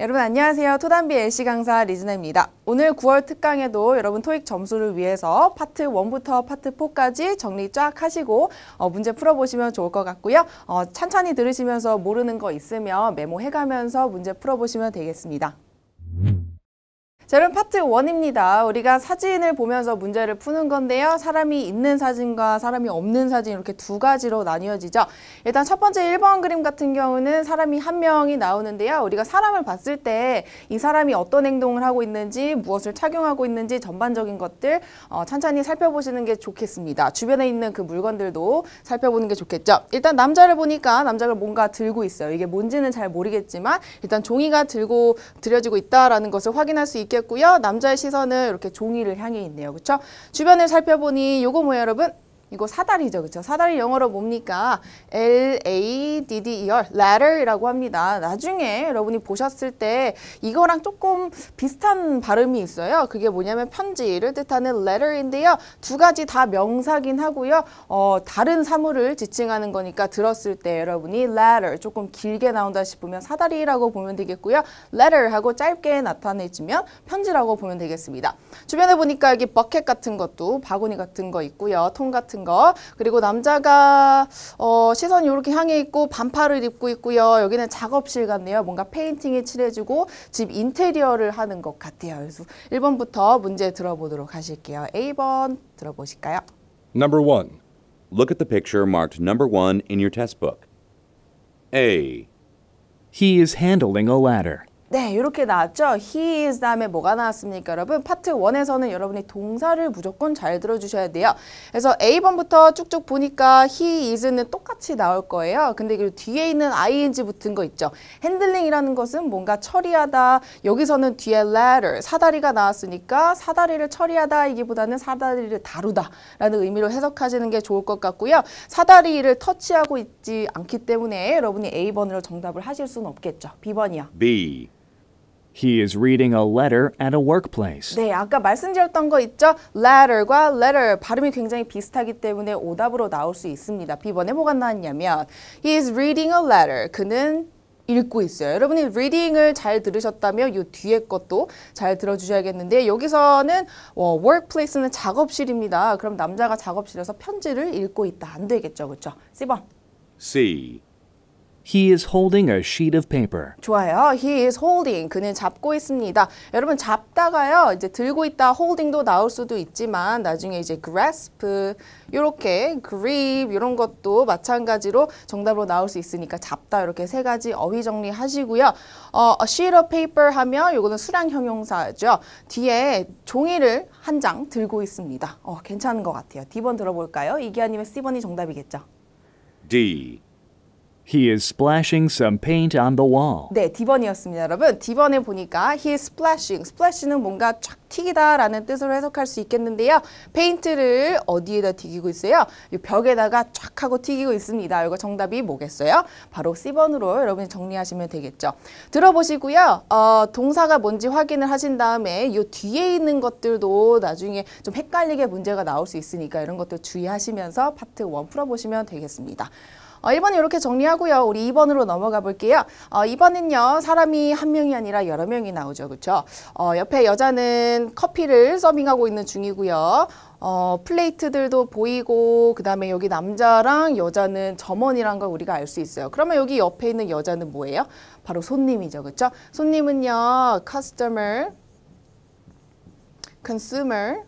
여러분 안녕하세요. 토단비 LC 강사 리즈나입니다. 오늘 9월 특강에도 여러분 토익 점수를 위해서 파트 1부터 파트 4까지 정리 쫙 하시고 어, 문제 풀어보시면 좋을 것 같고요. 어, 찬찬히 들으시면서 모르는 거 있으면 메모해가면서 문제 풀어보시면 되겠습니다. 자, 그럼 파트 원입니다 우리가 사진을 보면서 문제를 푸는 건데요. 사람이 있는 사진과 사람이 없는 사진 이렇게 두 가지로 나뉘어지죠. 일단 첫 번째 일 번 그림 같은 경우는 사람이 한 명이 나오는데요. 우리가 사람을 봤을 때 이 사람이 어떤 행동을 하고 있는지 무엇을 착용하고 있는지 전반적인 것들 어, 천천히 살펴보시는 게 좋겠습니다. 주변에 있는 그 물건들도 살펴보는 게 좋겠죠. 일단 남자를 보니까 남자가 뭔가 들고 있어요. 이게 뭔지는 잘 모르겠지만 일단 종이가 들고 들여지고 있다라는 것을 확인할 수 있게 있겠고요. 남자의 시선은 이렇게 종이를 향해 있네요. 그렇죠? 주변을 살펴보니 요거 뭐예요, 여러분? 이거 사다리죠. 그렇죠? 사다리 영어로 뭡니까? L-A-D-D-E-R, ladder이라고 합니다. 나중에 여러분이 보셨을 때 이거랑 조금 비슷한 발음이 있어요. 그게 뭐냐면 편지를 뜻하는 letter인데요. 두 가지 다 명사긴 하고요. 어, 다른 사물을 지칭하는 거니까 들었을 때 여러분이 ladder 조금 길게 나온다 싶으면 사다리라고 보면 되겠고요. letter 하고 짧게 나타내주면 편지라고 보면 되겠습니다. 주변에 보니까 여기 버켓 같은 것도 바구니 같은 거 있고요. 통 같은 있 그리고 남자가 어, 시선이 이렇게 향해 있고 반팔을 입고 있고요. 여기는 작업실 같네요. 뭔가 페인팅이 칠해주고 집 인테리어를 하는 것 같아요. 그래서 1번부터 문제 들어보도록 하실게요. A번 들어보실까요? Number 1. Look at the picture marked number 1 in your test book. A. He is handling a ladder. 네, 이렇게 나왔죠. He is 다음에 뭐가 나왔습니까, 여러분? 파트 1에서는 여러분이 동사를 무조건 잘 들어주셔야 돼요. 그래서 A번부터 쭉쭉 보니까 he is는 똑같이 나올 거예요. 근데 그 뒤에 있는 ing 붙은 거 있죠. 핸들링이라는 것은 뭔가 처리하다. 여기서는 뒤에 letter, 사다리가 나왔으니까 사다리를 처리하다이기보다는 사다리를 다루다라는 의미로 해석하시는 게 좋을 것 같고요. 사다리를 터치하고 있지 않기 때문에 여러분이 A번으로 정답을 하실 수는 없겠죠. B번이요. B. He is reading a letter at a workplace. 네, 아까 말씀드렸던 거 있죠? letter과 letter 발음이 굉장히 비슷하기 때문에 오답으로 나올 수 있습니다. B번에 뭐가 나왔냐면 He is reading a letter. 그는 읽고 있어요. 여러분이 reading을 잘 들으셨다면 요 뒤에 것도 잘 들어주셔야겠는데 여기서는 어, workplace는 작업실입니다. 그럼 남자가 작업실에서 편지를 읽고 있다. 안 되겠죠, 그렇죠? C번. C. He is holding a sheet of paper. 좋아요. He is holding. 그는 잡고 있습니다. 여러분 잡다가요. 이제 들고 있다 holding도 나올 수도 있지만 나중에 이제 grasp 이렇게 grip 이런 것도 마찬가지로 정답으로 나올 수 있으니까 잡다 이렇게 세 가지 어휘 정리하시고요. 어, a sheet of paper 하면 이거는 수량 형용사죠. 뒤에 종이를 한 장 들고 있습니다. 어, 괜찮은 것 같아요. D번 들어볼까요? 이기아님의 C번이 정답이겠죠. D. He is splashing some paint on the wall. 네, 디번이었습니다 여러분. 디번에 보니까 he is splashing. splash는 뭔가 촥 튀기다라는 뜻으로 해석할 수 있겠는데요. 페인트를 어디에다 튀기고 있어요? 이 벽에다가 촥 하고 튀기고 있습니다. 이거 정답이 뭐겠어요? 바로 C번으로 여러분이 정리하시면 되겠죠. 들어보시고요. 어, 동사가 뭔지 확인을 하신 다음에 이 뒤에 있는 것들도 나중에 좀 헷갈리게 문제가 나올 수 있으니까 이런 것도 주의하시면서 파트 1 풀어보시면 되겠습니다. 어, 1번은 이렇게 정리하고요. 우리 2번으로 넘어가 볼게요. 어, 2번은요. 사람이 한 명이 아니라 여러 명이 나오죠. 그렇죠? 어, 옆에 여자는 커피를 서빙하고 있는 중이고요. 어, 플레이트들도 보이고 그다음에 여기 남자랑 여자는 점원이란 걸 우리가 알 수 있어요. 그러면 여기 옆에 있는 여자는 뭐예요? 바로 손님이죠. 그렇죠? 손님은요. customer consumer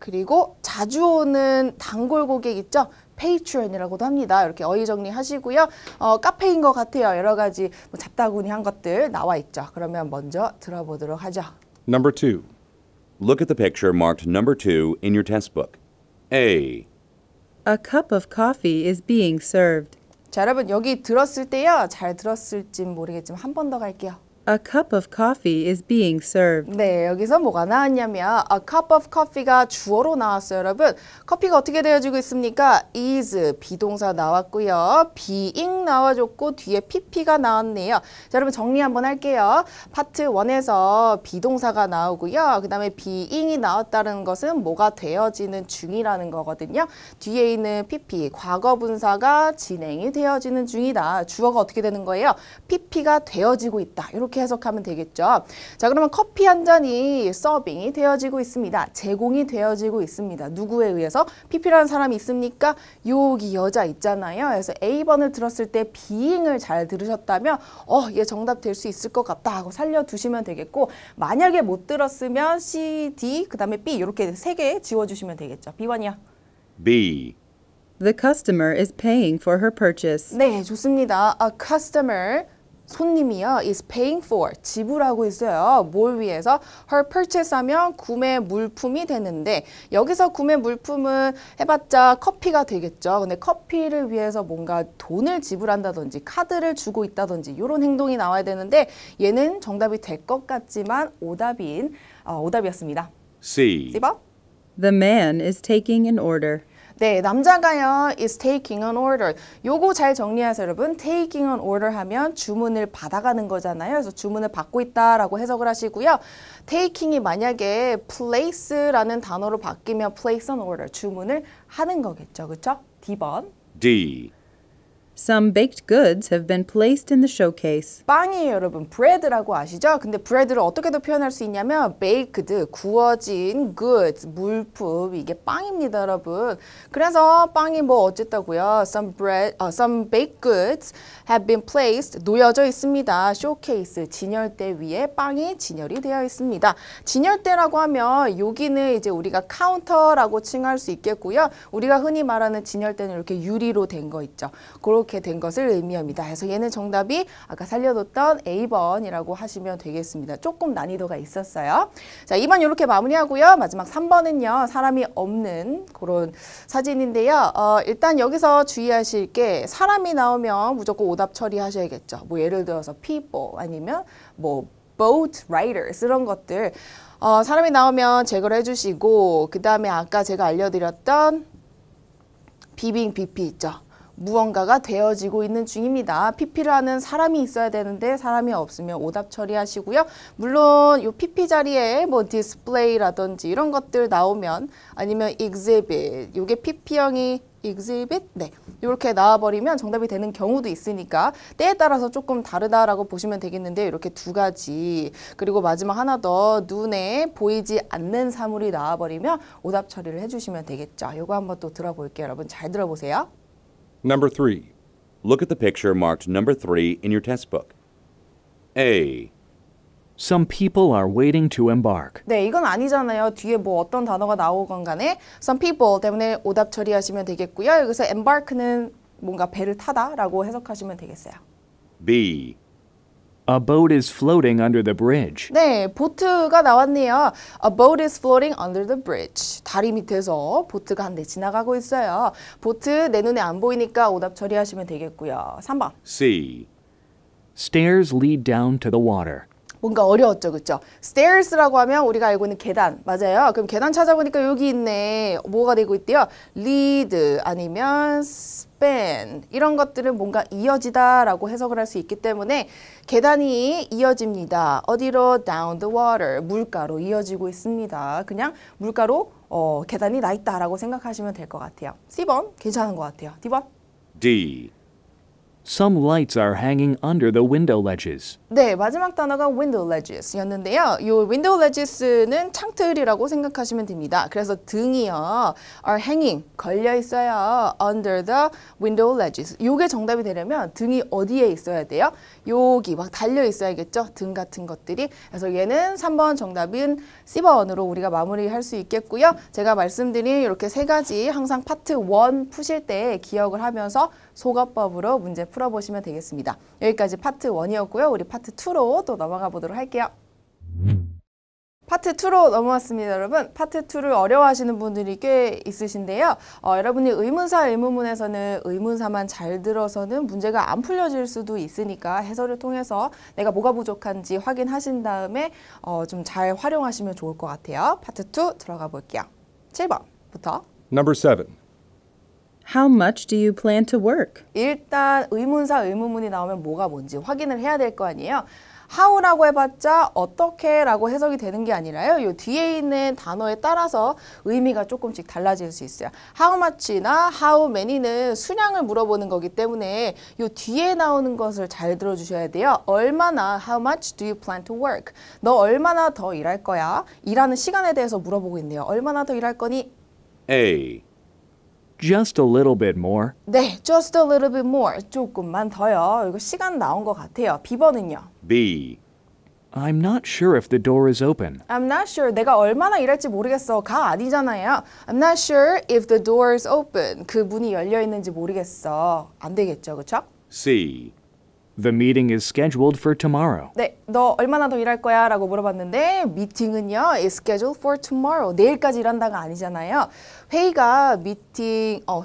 그리고 자주 오는 단골 고객 있죠? 페이츄런이라고도 합니다. 이렇게 어휘 정리하시고요. 어, 카페인 것 같아요. 여러 가지 뭐 잡다구니한 것들 나와 있죠. 그러면 먼저 들어보도록 하죠. Number 2. Look at the picture marked number 2 in your test book. A. A cup of coffee is being served. 자, 여러분 여기 들었을 때요. 잘 들었을진 모르겠지만 한 번 더 갈게요. A cup of coffee is being served. 네, 여기서 뭐가 나왔냐면 a cup of coffee가 주어로 나왔어요, 여러분. 커피가 어떻게 되어지고 있습니까? is 비동사 나왔고요. being 나와줬고 뒤에 pp가 나왔네요. 자, 여러분 정리 한번 할게요. 파트 1에서 비동사가 나오고요. 그다음에 being이 나왔다는 것은 뭐가 되어지는 중이라는 거거든요. 뒤에 있는 pp 과거 분사가 진행이 되어지는 중이다. 주어가 어떻게 되는 거예요? pp가 되어지고 있다. 이렇게 이렇게 해석하면 되겠죠. 자 그러면 커피 한 잔이 서빙이 되어지고 있습니다. 제공이 되어지고 있습니다. 누구에 의해서 p p 라 사람이 있습니까? 여기 여자 있잖아요. 그래서 A번을 들었을 때 B잉을 잘 들으셨다면 어, 얘 정답 될 수 있을 것 같다 하고 살려두시면 되겠고 만약에 못 들었으면 C, D, 그 다음에 B 이렇게 세 개 지워주시면 되겠죠. B번이요. B. The customer is paying for her purchase. 네, 좋습니다. A customer 손님이요 is paying for 지불하고 있어요. 뭘 위해서? her purchase 하면 구매 물품이 되는데 여기서 구매 물품은 해봤자 커피가 되겠죠. 근데 커피를 위해서 뭔가 돈을 지불한다든지 카드를 주고 있다든지 이런 행동이 나와야 되는데 얘는 정답이 될 것 같지만 오답인 어, 오답이었습니다. C. 1번. The man is taking an order. 네, 남자가요 is taking an order. 요거 잘정리하세요 여러분 taking an order 하면 주문을 받아가는 거잖아요. 그래서 주문을 받고 있다라고 해석을 하시고요. taking이 만약에 place라는 단어로 바뀌면 place an order, 주문을 하는 거겠죠. 그렇죠? D번. D. Some baked goods have been placed in the showcase. 빵이에요, 여러분. bread라고 아시죠? 근데 bread를 어떻게도 표현할 수 있냐면 baked드, 구워진 goods, 물품 이게 빵입니다, 여러분. 그래서 빵이 뭐 어쨌다고요? Some bread, uh, some baked goods have been placed 놓여져 있습니다. 쇼케이스 진열대 위에 빵이 진열이 되어 있습니다. 진열대라고 하면 여기는 이제 우리가 카운터라고 칭할 수 있겠고요. 우리가 흔히 말하는 진열대는 이렇게 유리로 된 거 있죠. 이렇게 된 것을 의미합니다. 그래서 얘는 정답이 아까 살려뒀던 A번이라고 하시면 되겠습니다. 조금 난이도가 있었어요. 자, 2번 이렇게 마무리하고요. 마지막 3번은요. 사람이 없는 그런 사진인데요. 어, 일단 여기서 주의하실 게 사람이 나오면 무조건 오답 처리하셔야겠죠. 뭐 예를 들어서 people 아니면 뭐 boat riders 이런 것들 어, 사람이 나오면 제거를 해주시고 그 다음에 아까 제가 알려드렸던 비빙 비피 있죠. 무언가가 되어지고 있는 중입니다. PP라는 사람이 있어야 되는데 사람이 없으면 오답 처리하시고요. 물론 이 PP 자리에 뭐 디스플레이라든지 이런 것들 나오면 아니면 exhibit 요게 PP형이 exhibit 네 이렇게 나와버리면 정답이 되는 경우도 있으니까 때에 따라서 조금 다르다라고 보시면 되겠는데 이렇게 두 가지 그리고 마지막 하나 더 눈에 보이지 않는 사물이 나와버리면 오답 처리를 해주시면 되겠죠. 요거 한번 또 들어볼게요. 여러분 잘 들어보세요. Number 3. Look at the picture marked number 3 in your test book. A. Some people are waiting to embark. 네, 이건 아니잖아요. 뒤에 뭐 어떤 단어가 나오건 간에 some people 때문에 오답 처리하시면 되겠고요. 여기서 embark는 뭔가 배를 타다라고 해석하시면 되겠어요. B. A boat is floating under the bridge. 네, 보트가 나왔네요. A boat is floating under the bridge. 다리 밑에서 보트가 한 대 지나가고 있어요. 보트 내 눈에 안 보이니까 오답 처리하시면 되겠고요. 3번. C. Stairs lead down to the water. 뭔가 어려웠죠, 그렇죠? Stairs라고 하면 우리가 알고 있는 계단, 맞아요? 그럼 계단 찾아보니까 여기 있네. 뭐가 되고 있대요? Lead 아니면 expand 이런 것들은 뭔가 이어지다라고 해석을 할 수 있기 때문에 계단이 이어집니다. 어디로? down the water 물가로 이어지고 있습니다. 그냥 물가로 어, 계단이 나 있다라고 생각하시면 될 것 같아요. C번 괜찮은 것 같아요. D번 D Some lights are hanging under the window ledges. 네, 마지막 단어가 window ledges였는데요. 이 window ledges는 창틀이라고 생각하시면 됩니다. 그래서 등이요, are hanging 걸려 있어요. under the window ledges. 이게 정답이 되려면 등이 어디에 있어야 돼요? 여기 막 달려 있어야겠죠. 등 같은 것들이. 그래서 얘는 3번 정답인 C번으로 우리가 마무리할 수 있겠고요. 제가 말씀드린 이렇게 세 가지 항상 파트 1 푸실 때 기억을 하면서 소거법으로 문제 풀어보시면 되겠습니다. 여기까지 파트 1이었고요. 우리 파트 2로 또 넘어가 보도록 할게요. 파트 2로 넘어왔습니다, 여러분. 파트 2를 어려워하시는 분들이 꽤 있으신데요. 어, 여러분이 의문사, 의문문에서는 의문사만 잘 들어서는 문제가 안 풀려질 수도 있으니까 해설을 통해서 내가 뭐가 부족한지 확인하신 다음에 어, 좀 잘 활용하시면 좋을 것 같아요. 파트 2 들어가 볼게요. 7번부터. Number 7. How much do you plan to work? 일단 의문사 의문문이 나오면 뭐가 뭔지 확인을 해야 될 거 아니에요. how라고 해봤자 어떻게라고 해석이 되는 게 아니라요. 이 뒤에 있는 단어에 따라서 의미가 조금씩 달라질 수 있어요. how much나 how many는 수량을 물어보는 거기 때문에 이 뒤에 나오는 것을 잘 들어주셔야 돼요. 얼마나 how much do you plan to work? 너 얼마나 더 일할 거야? 일하는 시간에 대해서 물어보고 있네요. 얼마나 더 일할 거니? A just a little bit more. 네, just a little bit more. 조금만 더요. 이거 시간 나온 것 같아요. B번은요. B. I'm not sure if the door is open. I'm not sure. 내가 얼마나 일할지 모르겠어. 가 아니잖아요. I'm not sure if the door is open. 그 문이 열려 있는지 모르겠어. 안 되겠죠, 그렇죠? C. The meeting is scheduled for tomorrow. 네, 너 얼마나 더 일할 거야? 라고 물어봤는데 미팅은요, is scheduled for tomorrow. 내일까지 일한다가 아니잖아요. 회의가 미팅, 어,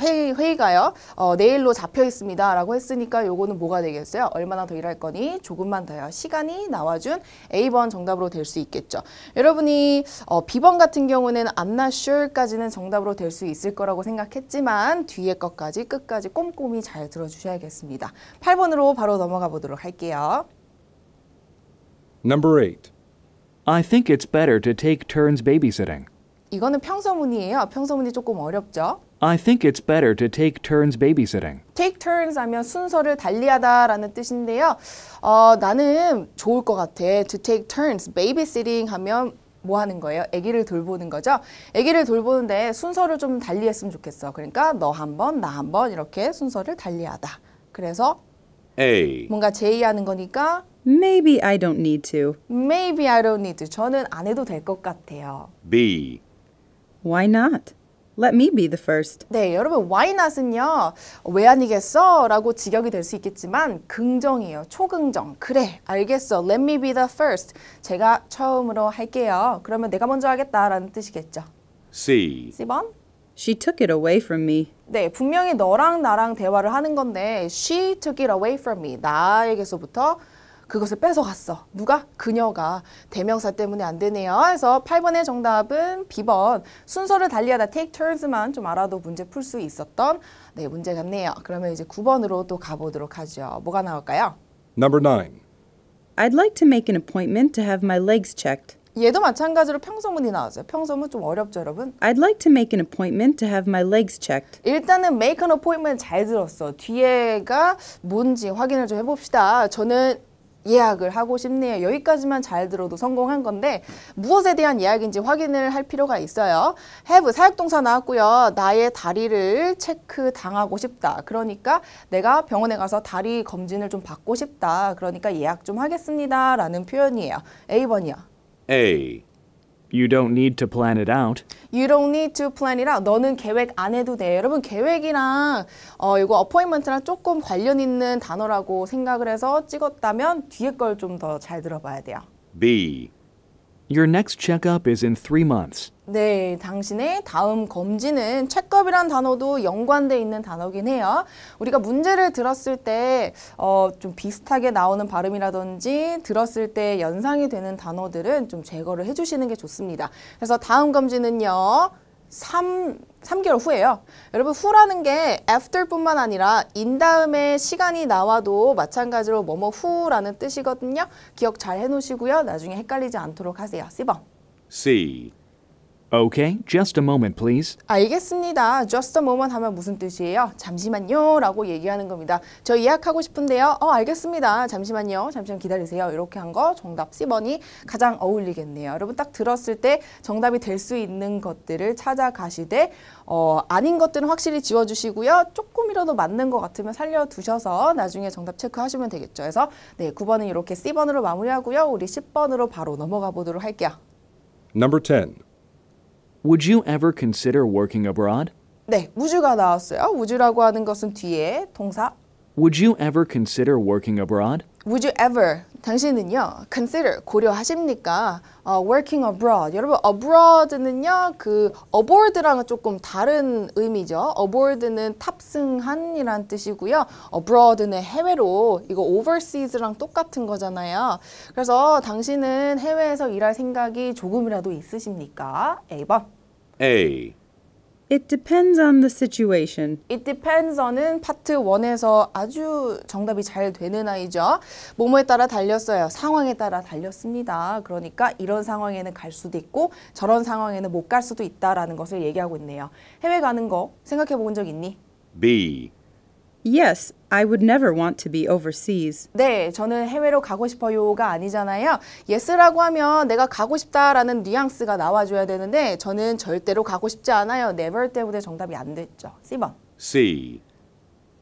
회의, 회의가요. 어, 내일로 잡혀 있습니다. 라고 했으니까 요거는 뭐가 되겠어요? 얼마나 더 일할 거니? 조금만 더요. 시간이 나와준 A번 정답으로 될 수 있겠죠. 여러분이 어, B번 같은 경우는 I'm not sure까지는 정답으로 될 수 있을 거라고 생각했지만 뒤에 것까지 끝까지 꼼꼼히 잘 들어주셔야겠습니다. 8번으로 바로 넘어가 보도록 할게요. Number 8. I think it's better to take turns babysitting. 이거는 평서문이에요. 평서문이 조금 어렵죠? I think it's better to take turns babysitting. Take turns 하면 순서를 달리하다라는 뜻인데요. 어, 나는 좋을 것 같아. To take turns babysitting 하면 뭐 하는 거예요? 아기를 돌보는 거죠. 아기를 돌보는데 순서를 좀 달리했으면 좋겠어. 그러니까 너 한 번, 나 한 번 이렇게 순서를 달리하다. 그래서 A. 뭔가 제의하는 거니까 Maybe I don't need to. Maybe I don't need to. 저는 안 해도 될 것 같아요. B. Why not? Let me be the first. 네, 여러분 why not은요. 왜 아니겠어? 라고 직역이 될 수 있겠지만 긍정이에요. 초긍정. 그래, 알겠어. Let me be the first. 제가 처음으로 할게요. 그러면 내가 먼저 하겠다라는 뜻이겠죠. C. C번. She took it away from me. 네, 분명히 너랑 나랑 대화를 하는 건데 she took it away from me. 나에게서부터 그것을 뺏어갔어. 누가? 그녀가. 대명사 때문에 안 되네요. 그래서 8번의 정답은 B번. 순서를 달리하다 take turns만 좀 알아도 문제 풀 수 있었던 네, 문제 같네요. 그러면 이제 9번으로 또 가보도록 하죠. 뭐가 나올까요? Number 9. I'd like to make an appointment to have my legs checked. 얘도 마찬가지로 평서문이 나왔어요. 평서문 좀 어렵죠, 여러분? I'd like to make an appointment to have my legs checked. 일단은 make an appointment 잘 들었어. 뒤에가 뭔지 확인을 좀 해봅시다. 저는 예약을 하고 싶네요. 여기까지만 잘 들어도 성공한 건데 무엇에 대한 예약인지 확인을 할 필요가 있어요. have 사역동사 나왔고요. 나의 다리를 체크 당하고 싶다. 그러니까 내가 병원에 가서 다리 검진을 좀 받고 싶다. 그러니까 예약 좀 하겠습니다. 라는 표현이에요. A번이요. A. You don't need to plan it out. You don't need to plan it out. 너는 계획 안 해도 돼. 여러분 계획이랑 어, 이거 어포인먼트랑 조금 관련 있는 단어라고 생각을 해서 찍었다면 뒤에 걸 좀 더 잘 들어봐야 돼요. B. Your next checkup is in three months. 네, 당신의 다음 검지는 책값이란 단어도 연관돼 있는 단어긴 해요. 우리가 문제를 들었을 때 어, 좀 비슷하게 나오는 발음이라든지 들었을 때 연상이 되는 단어들은 좀 제거를 해주시는 게 좋습니다. 그래서 다음 검지는요. 3, 3개월 후예요. 여러분 후라는 게 after뿐만 아니라 in 다음에 시간이 나와도 마찬가지로 뭐뭐 후라는 뜻이거든요. 기억 잘 해놓으시고요. 나중에 헷갈리지 않도록 하세요. 1번 C. Okay, just a moment, please. 알겠습니다. Just a moment 하면 무슨 뜻이에요? 잠시만요 라고 얘기하는 겁니다. 저 예약하고 싶은데요. 어, 알겠습니다. 잠시만요. 잠시만 기다리세요. 이렇게 한 거 정답 1번이 가장 어울리겠네요. 여러분 딱 들었을 때 정답이 될 수 있는 것들을 찾아가시되 어, 아닌 것들은 확실히 지워주시고요. 조금이라도 맞는 것 같으면 살려두셔서 나중에 정답 체크하시면 되겠죠. 그래서 네, 9번은 이렇게 1번으로 마무리하고요. 우리 10번으로 바로 넘어가 보도록 할게요. Number 10. Would you ever consider working abroad? 네, would 나왔어요. would라고 하는 것은 뒤에 동사. Would you ever consider working abroad? Would you ever 당신은요, consider 고려하십니까? 어, working abroad. 여러분, abroad는요, 그 aboard랑은 조금 다른 의미죠. aboard는 탑승한이란 뜻이고요. abroad는 해외로. 이거 overseas랑 똑같은 거잖아요. 그래서 당신은 해외에서 일할 생각이 조금이라도 있으십니까? A번. A. It depends on the situation. It depends on은 파트 1에서 아주 정답이 잘 되는 아이죠. 뭐뭐에 따라 달렸어요. 상황에 따라 달렸습니다. 그러니까 이런 상황에는 갈 수도 있고 저런 상황에는 못 갈 수도 있다라는 것을 얘기하고 있네요. 해외 가는 거 생각해 본 적 있니? B. Yes, I would never want to be overseas. 네, 저는 해외로 가고 싶어요가 아니잖아요. yes라고 하면 내가 가고 싶다라는 뉘앙스가 나와줘야 되는데 저는 절대로 가고 싶지 않아요. never 때문에 정답이 안 됐죠. C번. C.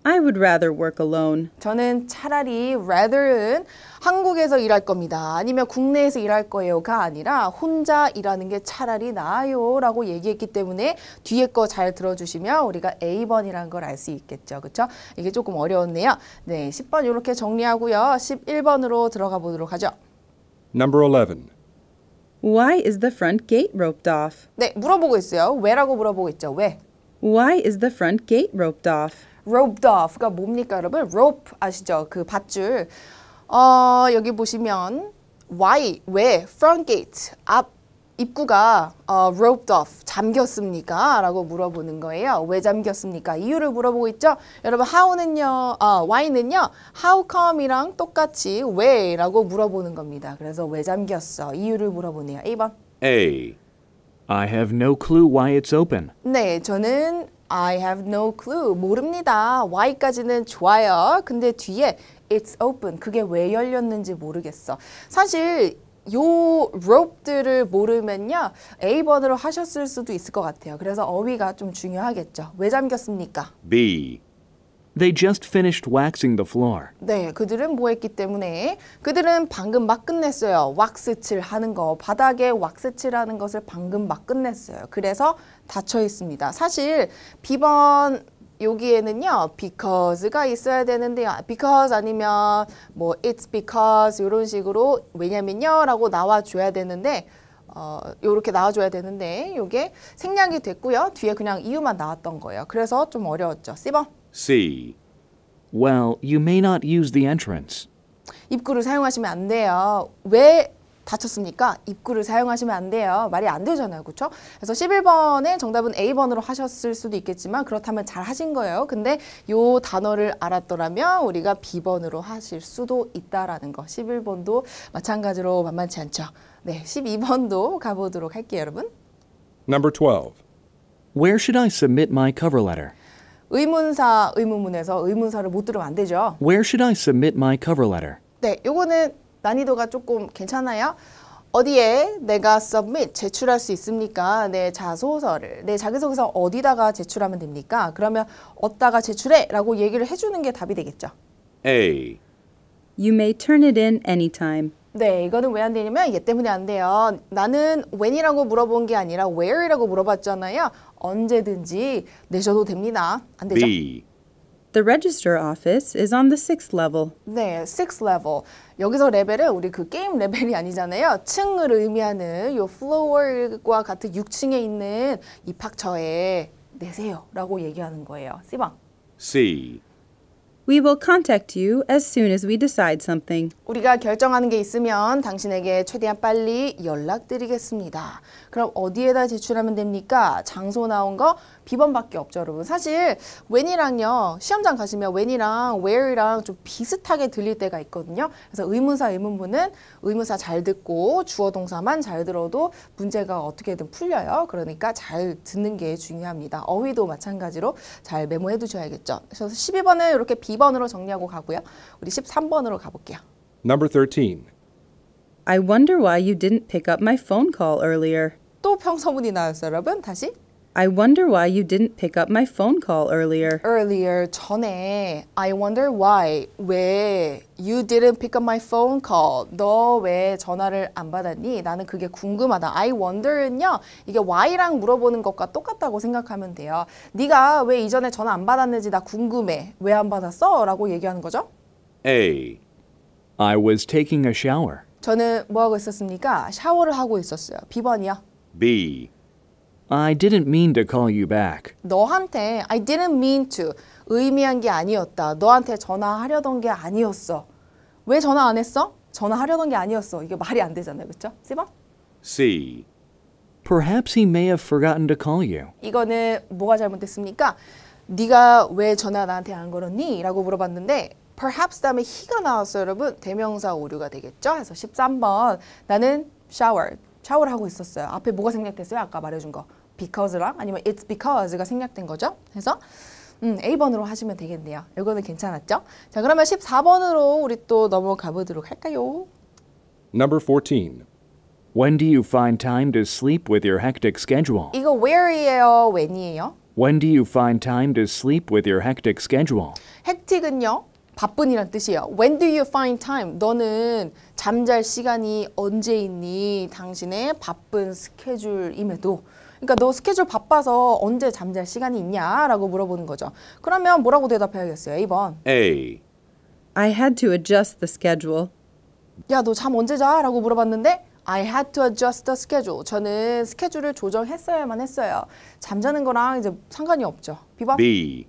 I would rather work alone. 저는 차라리 rather은 한국에서 일할 겁니다. 아니면 국내에서 일할 거예요가 아니라 혼자 일하는 게 차라리 나아요 라고 얘기했기 때문에 뒤에 거 잘 들어주시면 우리가 A번이라는 걸 알 수 있겠죠. 그렇죠? 이게 조금 어려웠네요. 네, 10번 이렇게 정리하고요. 11번으로 들어가 보도록 하죠. Number 11. Why is the front gate roped off? 네, 물어보고 있어요. 왜라고 물어보고 있죠. 왜? Why is the front gate roped off? roped off가 뭡니까 여러분? rope 아시죠? 그 밧줄. 어, 여기 보시면 why, 왜, front gate, 앞 입구가 어, roped off, 잠겼습니까? 라고 물어보는 거예요. 왜 잠겼습니까? 이유를 물어보고 있죠? 여러분 how는요, 어, why는요, how come이랑 똑같이 왜 라고 물어보는 겁니다. 그래서 왜 잠겼어? 이유를 물어보네요. 1번 A. I have no clue why it's open. 네, 저는 I have no clue. 모릅니다. why까지는 좋아요. 근데 뒤에 it's open. 그게 왜 열렸는지 모르겠어. 사실 요 rope들을 모르면요. A번으로 하셨을 수도 있을 것 같아요. 그래서 어휘가 좀 중요하겠죠. 왜 잠겼습니까? B. They just finished waxing the floor. 네, 그들은 뭐 했기 때문에 그들은 방금 막 끝냈어요. 왁스칠 하는 거, 바닥에 왁스칠하는 것을 방금 막 끝냈어요. 그래서 닫혀 있습니다. 사실 B번 여기에는요 because가 있어야 되는데 because 아니면 뭐 it's because 이런 식으로 왜냐면요 라고 나와줘야 되는데 어, 렇게 나와줘야 되는데 요게 생략이 됐고요 뒤에 그냥 이유만 나왔던 거예요 그래서 좀 어려웠죠 C번 C Well, you may not use the entrance 입구를 사용하시면 안 돼요 왜 다쳤습니까 입구를 사용하시면 안 돼요. 말이 안 되잖아요. 그렇 그래서 11번의 정답은 A번으로 하셨을 수도 있겠지만 그렇다면 잘 하신 거예요. 근데 요 단어를 알았더라면 우리가 B번으로 하실 수도 있다라는 거. 11번도 마찬가지로 만만치 않죠. 네, 12번도 가보도록 할게요, 여러분. Number 12. Where should I submit my cover letter? 의문사 의문문에서 의문사를 못 들으면 안 되죠. Where should I submit my cover letter? 네, 요거는 난이도가 조금 괜찮아요? 어디에 내가 submit 제출할 수 있습니까? 내 자소서를 내자기소서 어디다가 제출하면 됩니까? 그러면 어디다가 제출해라고 얘기를 해주는 게 답이 되겠죠. A. You may turn it in anytime. 네, 이거는 왜 안 되냐면 얘 때문에 안 돼요. 나는 when이라고 물어본 게 아니라 where이라고 물어봤잖아요. 언제든지 내셔도 됩니다. 안 되죠? B. The register office is on the sixth level. 네, sixth level. 여기서 레벨은 우리 그 게임 레벨이 아니잖아요. 층을 의미하는 요 플로어과 같은 6층에 있는 입학처에 내세요 라고 얘기하는 거예요. C방. C. We will contact you as soon as we decide something. 우리가 결정하는 게 있으면 당신에게 최대한 빨리 연락드리겠습니다. 그럼 어디에다 제출하면 됩니까? 장소 나온 거 비번밖에 없죠, 여러분. 사실 when이랑요, 시험장 가시면 when이랑 where이랑 좀 비슷하게 들릴 때가 있거든요. 그래서 의문사, 의문문은 의문사 잘 듣고 주어 동사만 잘 들어도 문제가 어떻게든 풀려요. 그러니까 잘 듣는 게 중요합니다. 어휘도 마찬가지로 잘 메모해 두셔야겠죠. 그래서 12번을 이렇게 비번으로 정리하고 가고요. 우리 13번으로 가볼게요. Number 13. I wonder why you didn't pick up my phone call earlier. 또평소문이 나왔어요, 여러분. 다시 I wonder why you didn't pick up my phone call earlier. Earlier 전에 I wonder why 왜 you didn't pick up my phone call. 너 왜 전화를 안 받았니? 나는 그게 궁금하다. I wonder는요. 이게 why랑 물어보는 것과 똑같다고 생각하면 돼요. 네가 왜 이전에 전화 안 받았는지 나 궁금해. 왜 안 받았어? 라고 얘기하는 거죠. A. I was taking a shower. 저는 뭐 하고 있었습니까? 샤워를 하고 있었어요. 비번이요 B. I didn't mean to call you back. 너한테 I didn't mean to 의미한 게 아니었다. 너한테 전화하려던 게 아니었어. 왜 전화 안 했어? 전화하려던 게 아니었어. 이게 말이 안 되잖아요. 그렇죠? C번? C. Perhaps he may have forgotten to call you. 이거는 뭐가 잘못됐습니까? 네가 왜 전화 나한테 안 걸었니? 라고 물어봤는데 perhaps 다음에 he가 나왔어요, 여러분. 대명사 오류가 되겠죠? 그래서 13번 나는 shower, 샤워를 하고 있었어요. 앞에 뭐가 생략됐어요? 아까 말해준 거. because랑 아니면 it's because가 생략된 거죠. 그래서 음, A번으로 하시면 되겠네요. 이거는 괜찮았죠? 자, 그러면 14번으로 우리 또 넘어가 보도록 할까요? Number 14. When do you find time to sleep with your hectic schedule? 이거 where이에요? when이에요? When do you find time to sleep with your hectic schedule? hectic은요? 바쁜 이란 뜻이에요. When do you find time? 너는 잠잘 시간이 언제 있니? 당신의 바쁜 스케줄임에도 그러니까 너 스케줄 바빠서 언제 잠잘 시간이 있냐라고 물어보는 거죠. 그러면 뭐라고 대답해야겠어요? 1번. A. I had to adjust the schedule. 야, 너 잠 언제 자? 라고 물어봤는데 I had to adjust the schedule. 저는 스케줄을 조정했어야만 했어요. 잠자는 거랑 이제 상관이 없죠. 비번. B.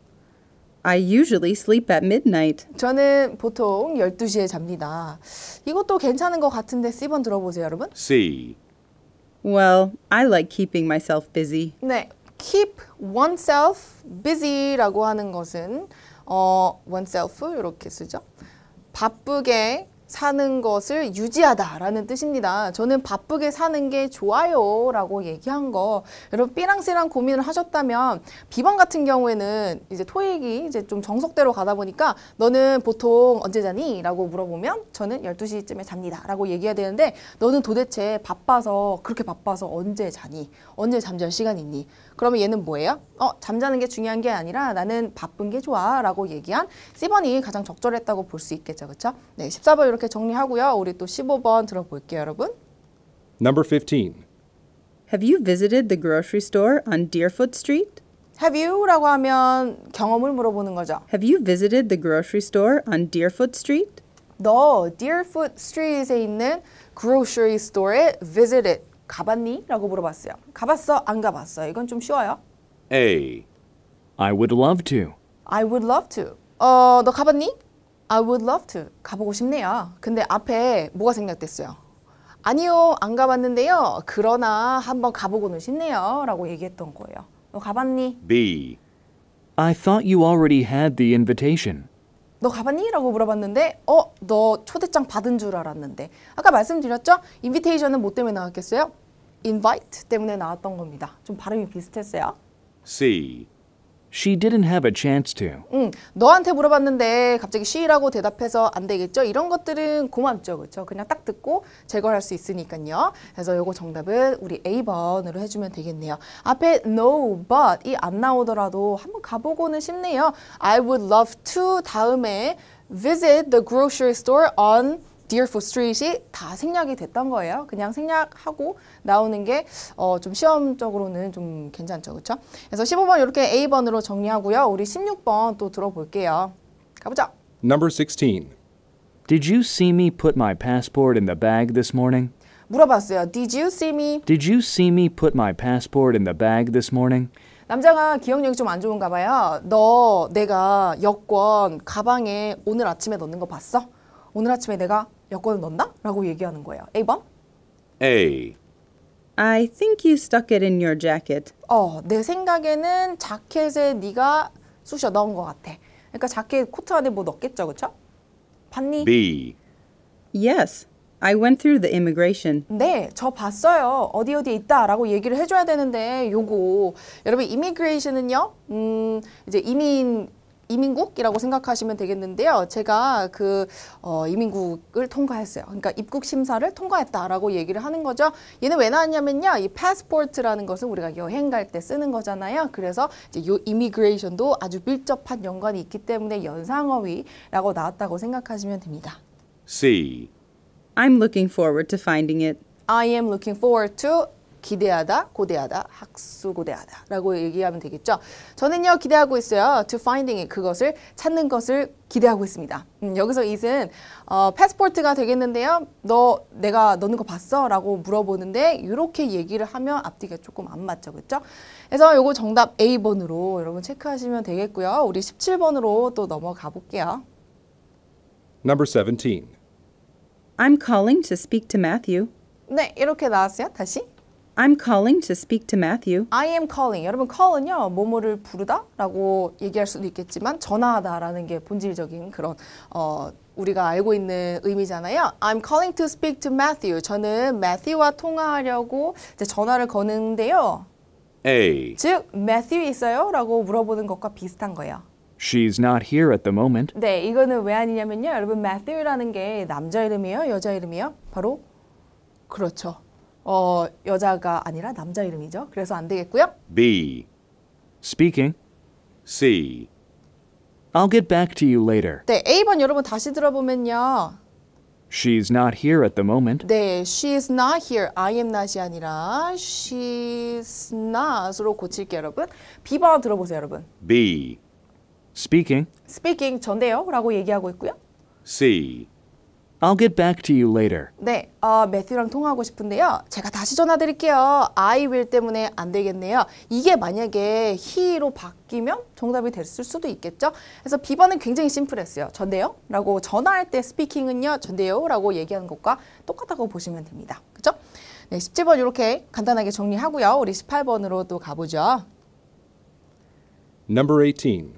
I usually sleep at midnight. 저는 보통 12시에 잡니다. 이것도 괜찮은 것 같은데 C번 들어보세요, 여러분. C. Well, I like keeping myself busy. 네, keep oneself busy라고 하는 것은 어, oneself 이렇게 쓰죠. 바쁘게 사는 것을 유지하다라는 뜻입니다. 저는 바쁘게 사는 게 좋아요 라고 얘기한 거 여러분 삐랑씨랑 고민을 하셨다면 비번 같은 경우에는 이제 토익이 이제 좀 정석대로 가다 보니까 너는 보통 언제 자니? 라고 물어보면 저는 12시쯤에 잡니다 라고 얘기해야 되는데 너는 도대체 바빠서 그렇게 바빠서 언제 자니? 언제 잠잘 시간 있니? 그러면 얘는 뭐예요? 어, 잠자는 게 중요한 게 아니라 나는 바쁜 게 좋아 라고 얘기한 C번이 가장 적절했다고 볼 수 있겠죠. 그렇죠? 네, 14번 이렇게 정리하고요. 우리 또 15번 들어볼게요, 여러분. Number 15. Have you visited the grocery store on Deerfoot Street? Have you라고 하면 경험을 물어보는 거죠. Have you visited the grocery store on Deerfoot Street? 너 Deerfoot Street에 있는 grocery store에 visited 가봤니? 라고 물어봤어요. 가봤어? 안 가봤어? 이건 좀 쉬워요. A. I would love to. I would love to. 어, 너 가봤니? I would love to. 가보고 싶네요. 근데 앞에 뭐가 생략됐어요? 아니요, 안 가봤는데요. 그러나 한번 가보고는 싶네요. 라고 얘기했던 거예요. 너 가봤니? B. I thought you already had the invitation. 너 가봤니? 라고 물어봤는데 어? 너 초대장 받은 줄 알았는데 아까 말씀드렸죠? 인비테이션은 뭐 때문에 나왔겠어요? invite 때문에 나왔던 겁니다. 좀 발음이 비슷했어요. C. She didn't have a chance to. 응, 너한테 물어봤는데 갑자기 she라고 대답해서 안 되겠죠? 이런 것들은 고맙죠, 그렇죠? 그냥 딱 듣고 제거할 수 있으니까요. 그래서 요거 정답은 우리 A번으로 해주면 되겠네요. 앞에 no, but 이 안 나오더라도 한번 가보고는 싶네요. I would love to 다음에 visit the grocery store on 디얼포 스트릿이 다 생략이 됐던 거예요. 그냥 생략하고 나오는 게어좀 시험적으로는 좀 괜찮죠. 그렇죠? 그래서 15번 이렇게 A번으로 정리하고요. 우리 16번 또 들어볼게요. 가보죠. Number 16. Did you see me put my passport in the bag this morning? 물어봤어요. Did you see me? Did you see me put my passport in the bag this morning? 남자가 기억력이 좀 안 좋은가 봐요. 너 내가 여권 가방에 오늘 아침에 넣는 거 봤어? 오늘 아침에 내가 여권을 넣나? 라고 얘기하는 거예요. A번. A. I think you stuck it in your jacket. 어, 내 생각에는 자켓에 네가 쑤셔 넣은 것 같아. 그러니까 자켓 코트 안에 뭐 넣겠죠, 그렇죠? 봤니? B. Yes, I went through the immigration. 네, 저 봤어요. 어디 어디 있다라고 얘기를 해줘야 되는데 요거 여러분 immigration은요, 음 이제 이민 이민국이라고 생각하시면 되겠는데요. 제가 그 어, 이민국을 통과했어요. 그러니까 입국 심사를 통과했다라고 얘기를 하는 거죠. 얘는 왜 나왔냐면요. 이 패스포트라는 것은 우리가 여행 갈 때 쓰는 거잖아요. 그래서 이제 요 이미그레이션도 아주 밀접한 연관이 있기 때문에 연상어휘라고 나왔다고 생각하시면 됩니다. C. I'm looking forward to finding it. I am looking forward to 기대하다, 고대하다, 학수고대하다 라고 얘기하면 되겠죠. 저는요, 기대하고 있어요. to finding it, 그것을 찾는 것을 기대하고 있습니다. 음, 여기서 it은 어, 패스포트가 되겠는데요. 너, 내가 넣는 거 봤어? 라고 물어보는데 이렇게 얘기를 하면 앞뒤가 조금 안 맞죠. 그렇죠? 그래서 요거 정답 A번으로 여러분 체크하시면 되겠고요. 우리 17번으로 또 넘어가 볼게요. Number 17. I'm calling to speak to Matthew. 네, 이렇게 나왔어요. 다시. I'm calling to speak to Matthew. I am calling. 여러분 call은요. 뭐뭐를 부르다라고 얘기할 수도 있겠지만 전화하다라는 게 본질적인 그런 어 우리가 알고 있는 의미잖아요. I'm calling to speak to Matthew. 저는 Matthew와 통화하려고 이제 전화를 거는데요. A. 즉 Matthew 있어요라고 물어보는 것과 비슷한 거예요. She's not here at the moment. 네, 이거는 왜 아니냐면요. 여러분 Matthew라는 게 남자 이름이에요, 여자 이름이에요? 바로 그렇죠. 어, 여자가 아니라 남자 이름이죠. 그래서 안 되겠고요. B. Speaking. C. I'll get back to you later. 네, A번 여러분 다시 들어보면요. She's not here at the moment. 네, she's not here. I am not이 아니라 she's not으로 고칠게요, 여러분. B번 들어보세요, 여러분. B. Speaking. Speaking 전데요라고 얘기하고 있고요. C. I'll get back to you later. 네, 어, 매튜랑 통화하고 싶은데요. 제가 다시 전화드릴게요. I will 때문에 안 되겠네요. 이게 만약에 he로 바뀌면 정답이 됐을 수도 있겠죠. 그래서 B번은 굉장히 심플했어요. 전데요? 라고 전화할 때 스피킹은요. 전데요? 라고 얘기하는 것과 똑같다고 보시면 됩니다. 그죠? 네, 17번 이렇게 간단하게 정리하고요. 우리 18번으로 또 가보죠. Number 18.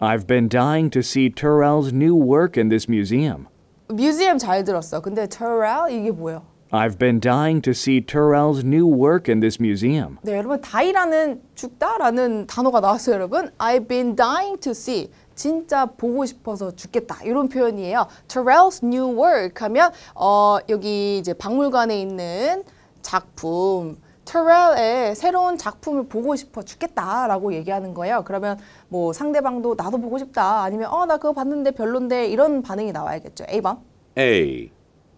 I've been dying to see Turrell's new work in this museum. 뮤지엄 잘 들었어. 근데 Terrell 이게 뭐예요? I've been dying to see Terrell's new work in this museum. 네, 여러분 die라는 죽다라는 단어가 나왔어요, 여러분. I've been dying to see. 진짜 보고 싶어서 죽겠다 이런 표현이에요. Terrell's new work 하면 어, 여기 이제 박물관에 있는 작품 테렐의 새로운 작품을 보고 싶어 죽겠다라고 얘기하는 거예요. 그러면 뭐 상대방도 나도 보고 싶다 아니면 어 나 그거 봤는데 별론데 이런 반응이 나와야겠죠. A번. A.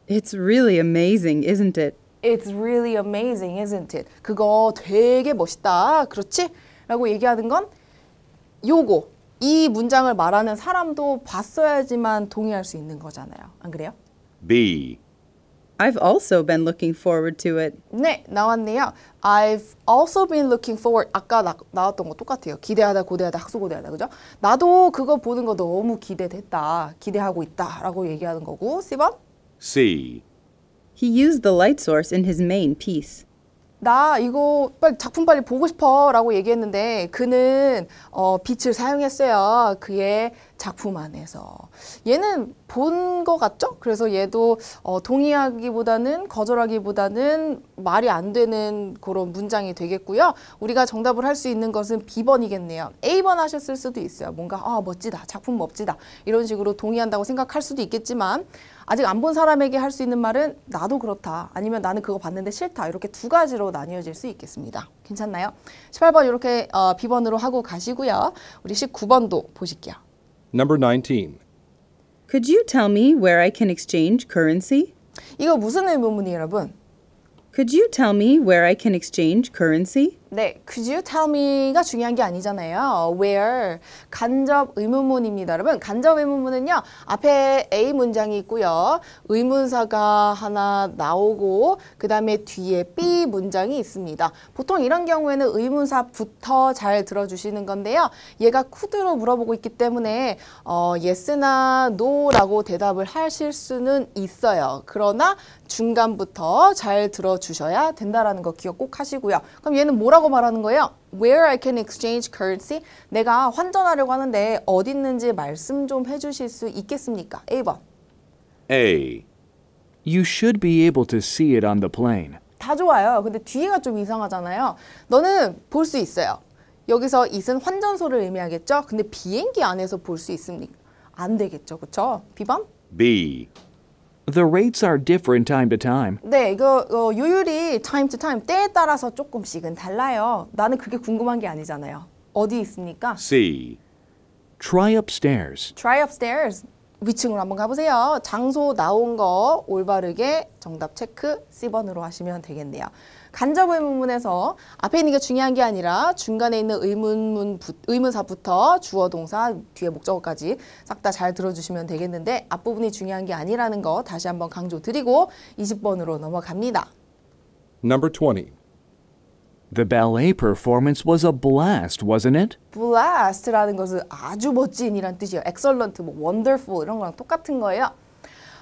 It's really amazing, isn't it? It's really amazing, isn't it? 그거 되게 멋있다. 그렇지? 라고 얘기하는 건 요거 이 문장을 말하는 사람도 봤어야지만 동의할 수 있는 거잖아요. 안 그래요? B. I've also been looking forward to it. 네, 나왔네요. I've also been looking forward. 아까 나, 나왔던 거 똑같아요. 기대하다, 고대하다, 학수 고대하다, 그죠? 나도 그거 보는 거 너무 기대됐다. 기대하고 있다라고 얘기하는 거고. C번? C. He used the light source in his main piece. 나 이거 빨리 작품 빨리 보고 싶어라고 얘기했는데 그는 어, 빛을 사용했어요. 그의 작품 안에서 얘는 본 것 같죠? 그래서 얘도 어, 동의하기보다는 거절하기보다는 말이 안 되는 그런 문장이 되겠고요. 우리가 정답을 할 수 있는 것은 B번이겠네요. A번 하셨을 수도 있어요. 뭔가 아 멋지다, 작품 멋지다 이런 식으로 동의한다고 생각할 수도 있겠지만 아직 안 본 사람에게 할 수 있는 말은 나도 그렇다 아니면 나는 그거 봤는데 싫다 이렇게 두 가지로 나뉘어질 수 있겠습니다. 괜찮나요? 18번 이렇게 어, B번으로 하고 가시고요. 우리 19번도 보실게요. Number 19. Could you tell me where I can exchange currency? 이거 무슨 의문문이 여러분? Could you tell me where I can exchange currency? 네, could you tell me가 중요한 게 아니잖아요. where 간접 의문문입니다. 여러분, 간접 의문문은요. 앞에 A 문장이 있고요. 의문사가 하나 나오고 그다음에 뒤에 B 문장이 있습니다. 보통 이런 경우에는 의문사부터 잘 들어주시는 건데요. 얘가 could로 물어보고 있기 때문에 어, yes나 no라고 대답을 하실 수는 있어요. 그러나 중간부터 잘 들어주셔야 된다라는 거 기억 꼭 하시고요. 그럼 얘는 뭐라 뭐라고 말하는 거예요? Where I can exchange currency? 내가 환전하려고 하는데 어디 있는지 말씀 좀 해주실 수 있겠습니까? 1번. A. You should be able to see it on the plane. 다 좋아요. 근데 뒤에가 좀 이상하잖아요. 너는 볼 수 있어요. 여기서 it은 환전소를 의미하겠죠? 근데 비행기 안에서 볼 수 있습니까? 안 되겠죠, 그렇죠? 비번? B. The rates are different time to time. 네, 이거 어, 요율이 time to time 때에 따라서 조금씩은 달라요. 나는 그게 궁금한 게 아니잖아요. 어디 있습니까? C. Try upstairs. Try upstairs. 위층으로 한번 가보세요. 장소 나온 거 올바르게 정답 체크 C번으로 하시면 되겠네요. 간접 의문문에서 앞에 있는 게 중요한 게 아니라 중간에 있는 의문문 부, 의문사부터 주어 동사 뒤에 목적어까지 싹 다 잘 들어주시면 되겠는데 앞부분이 중요한 게 아니라는 거 다시 한번 강조드리고 20번으로 넘어갑니다. Number 20. The ballet performance was a blast, wasn't it? blast라는 것은 아주 멋진이란 뜻이에요. excellent, 뭐 wonderful 이런 거랑 똑같은 거예요.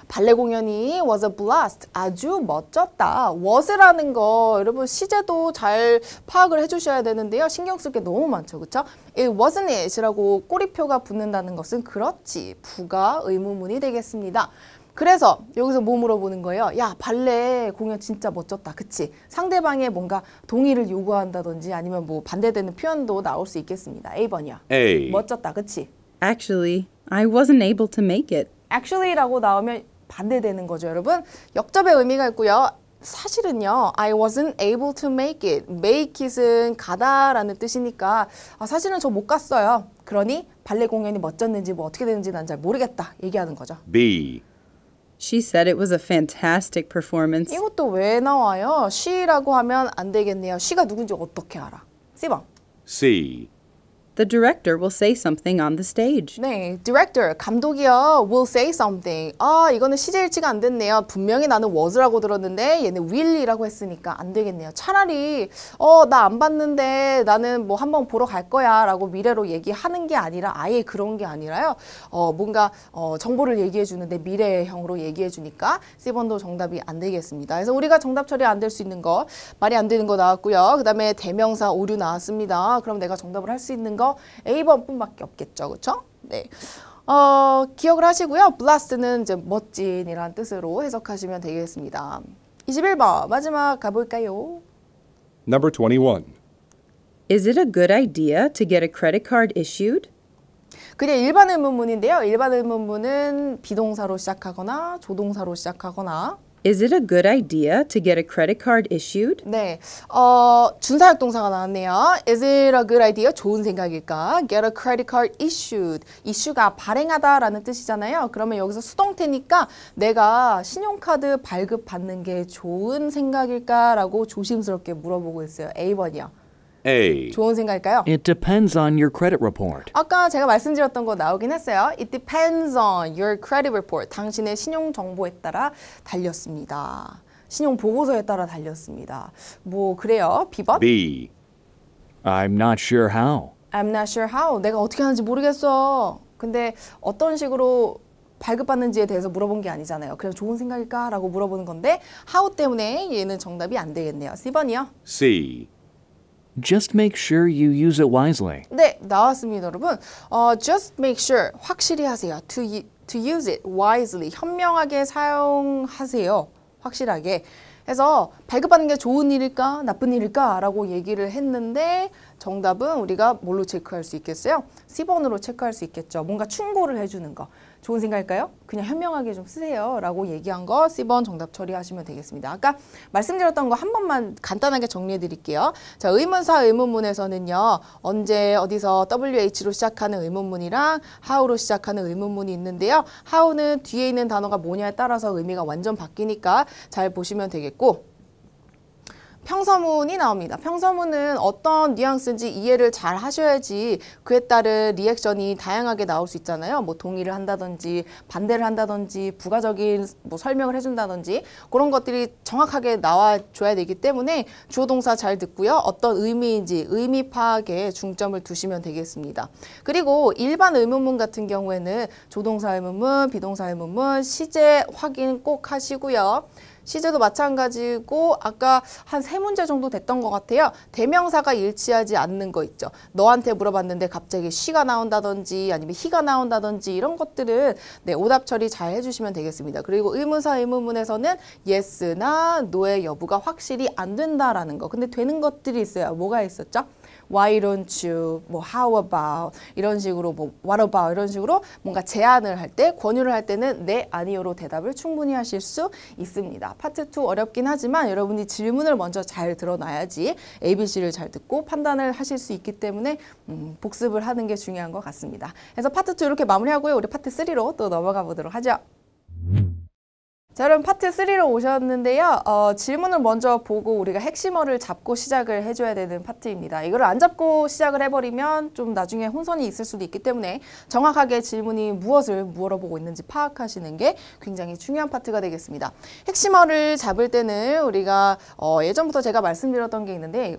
발레 공연이 was a blast. 아주 멋졌다. was라는 거 여러분 시제도 잘 파악을 해주셔야 되는데요. 신경 쓸 게 너무 많죠. 그렇죠? It wasn't it이라고 꼬리표가 붙는다는 것은 그렇지. 부가 의무문이 되겠습니다. 그래서 여기서 뭐 물어보는 거예요? 야 발레 공연 진짜 멋졌다 그치? 상대방의 뭔가 동의를 요구한다든지 아니면 뭐 반대되는 표현도 나올 수 있겠습니다. A번이요. A. 멋졌다 그치? Actually, I wasn't able to make it. Actually라고 나오면 반대되는 거죠, 여러분. 역접의 의미가 있고요. 사실은요, I wasn't able to make it. make it은 가다라는 뜻이니까 아, 사실은 저 못 갔어요. 그러니 발레 공연이 멋졌는지 뭐 어떻게 되는지 난 잘 모르겠다 얘기하는 거죠. B. She said it was a fantastic performance. 이것도 왜 나와요? She라고 하면 안 되겠네요. She가 누군지 어떻게 알아? 1번. C. The director will say something on the stage. 네, director, 감독이요. will say something. 아, 이거는 시제 일치가 안 됐네요. 분명히 나는 was라고 들었는데 얘는 will이라고 했으니까 안 되겠네요. 차라리 어, 나 안 봤는데 나는 뭐 한 번 보러 갈 거야 라고 미래로 얘기하는 게 아니라 아예 그런 게 아니라요. 어, 뭔가 어, 정보를 얘기해 주는데 미래형으로 얘기해 주니까 C번도 정답이 안 되겠습니다. 그래서 우리가 정답 처리 안 될 수 있는 거, 말이 안 되는 거 나왔고요. 그 다음에 대명사 오류 나왔습니다. 그럼 내가 정답을 할 수 있는 거 그래서 A번뿐밖에 없겠죠. 그렇죠? 네. 어, 기억을 하시고요. blast는 이제 멋진이라 뜻으로 해석하시면 되겠습니다. 21번 마지막 가볼까요? Number 21. Is it a good idea to get a credit card issued? 그냥 일반 의문문인데요. 일반 의문문은 비동사로 시작하거나 조동사로 시작하거나 Is it a good idea to get a credit card issued? 네, 어, 준사역 동사가 나왔네요. Is it a good idea? 좋은 생각일까? Get a credit card issued. i s 가 발행하다라는 뜻이잖아요. 그러면 여기서 수동태니까 내가 신용카드 발급받는 게 좋은 생각일까라고 조심스럽게 물어보고 있어요. A번이요. A. 좋은 생각일까요? It depends on your credit report. 아까 제가 말씀드렸던 거 나오긴 했어요. It depends on your credit report. 당신의 신용 정보에 따라 달렸습니다. 신용 보고서에 따라 달렸습니다. 뭐 그래요. 비법? B. I'm not sure how. I'm not sure how. 내가 어떻게 하는지 모르겠어. 근데 어떤 식으로 발급받는지에 대해서 물어본 게 아니잖아요. 그냥 좋은 생각일까라고 물어보는 건데 how 때문에 얘는 정답이 안 되겠네요. 1번이요. C. Just make sure you use it wisely. 네, 나왔습니다, 여러분. 어, just make sure 확실히 하세요. To, to use it wisely 현명하게 사용하세요. 확실하게. 해서 발급받는 게 좋은 일일까 나쁜 일일까라고 얘기를 했는데 정답은 우리가 뭘로 체크할 수 있겠어요? 1번으로 체크할 수 있겠죠. 뭔가 충고를 해주는 거. 좋은 생각일까요? 그냥 현명하게 좀 쓰세요. 라고 얘기한 거 C번 정답 처리하시면 되겠습니다. 아까 말씀드렸던 거 한 번만 간단하게 정리해 드릴게요. 자, 의문사 의문문에서는요. 언제 어디서 WH로 시작하는 의문문이랑 how로 시작하는 의문문이 있는데요. how는 뒤에 있는 단어가 뭐냐에 따라서 의미가 완전 바뀌니까 잘 보시면 되겠고 평서문이 나옵니다. 평서문은 어떤 뉘앙스인지 이해를 잘 하셔야지 그에 따른 리액션이 다양하게 나올 수 있잖아요. 뭐 동의를 한다든지 반대를 한다든지 부가적인 뭐 설명을 해준다든지 그런 것들이 정확하게 나와줘야 되기 때문에 주어 동사 잘 듣고요. 어떤 의미인지 의미 파악에 중점을 두시면 되겠습니다. 그리고 일반 의문문 같은 경우에는 조동사 의문문, 비동사 의문문, 시제 확인 꼭 하시고요. 시제도 마찬가지고 아까 한 세 문제 정도 됐던 것 같아요. 대명사가 일치하지 않는 거 있죠. 너한테 물어봤는데 갑자기 쉬가 나온다든지 아니면 히가 나온다든지 이런 것들은 네, 오답 처리 잘 해주시면 되겠습니다. 그리고 의문사 의문문에서는 yes나 no의 여부가 확실히 안 된다라는 거. 근데 되는 것들이 있어요. 뭐가 있었죠? why don't you, 뭐 how about 이런 식으로 뭐 what about 이런 식으로 뭔가 제안을 할 때, 권유를 할 때는 네, 아니요로 대답을 충분히 하실 수 있습니다. 파트 2 어렵긴 하지만 여러분이 질문을 먼저 잘 들어놔야지 ABC를 잘 듣고 판단을 하실 수 있기 때문에 음, 복습을 하는 게 중요한 것 같습니다. 그래서 파트 2 이렇게 마무리하고요. 우리 파트 3로 또 넘어가 보도록 하죠. 자 그럼 파트 3로 오셨는데요. 어, 질문을 먼저 보고 우리가 핵심어를 잡고 시작을 해줘야 되는 파트입니다. 이걸 안 잡고 시작을 해버리면 좀 나중에 혼선이 있을 수도 있기 때문에 정확하게 질문이 무엇을 물어보고 있는지 파악하시는 게 굉장히 중요한 파트가 되겠습니다. 핵심어를 잡을 때는 우리가 어, 예전부터 제가 말씀드렸던 게 있는데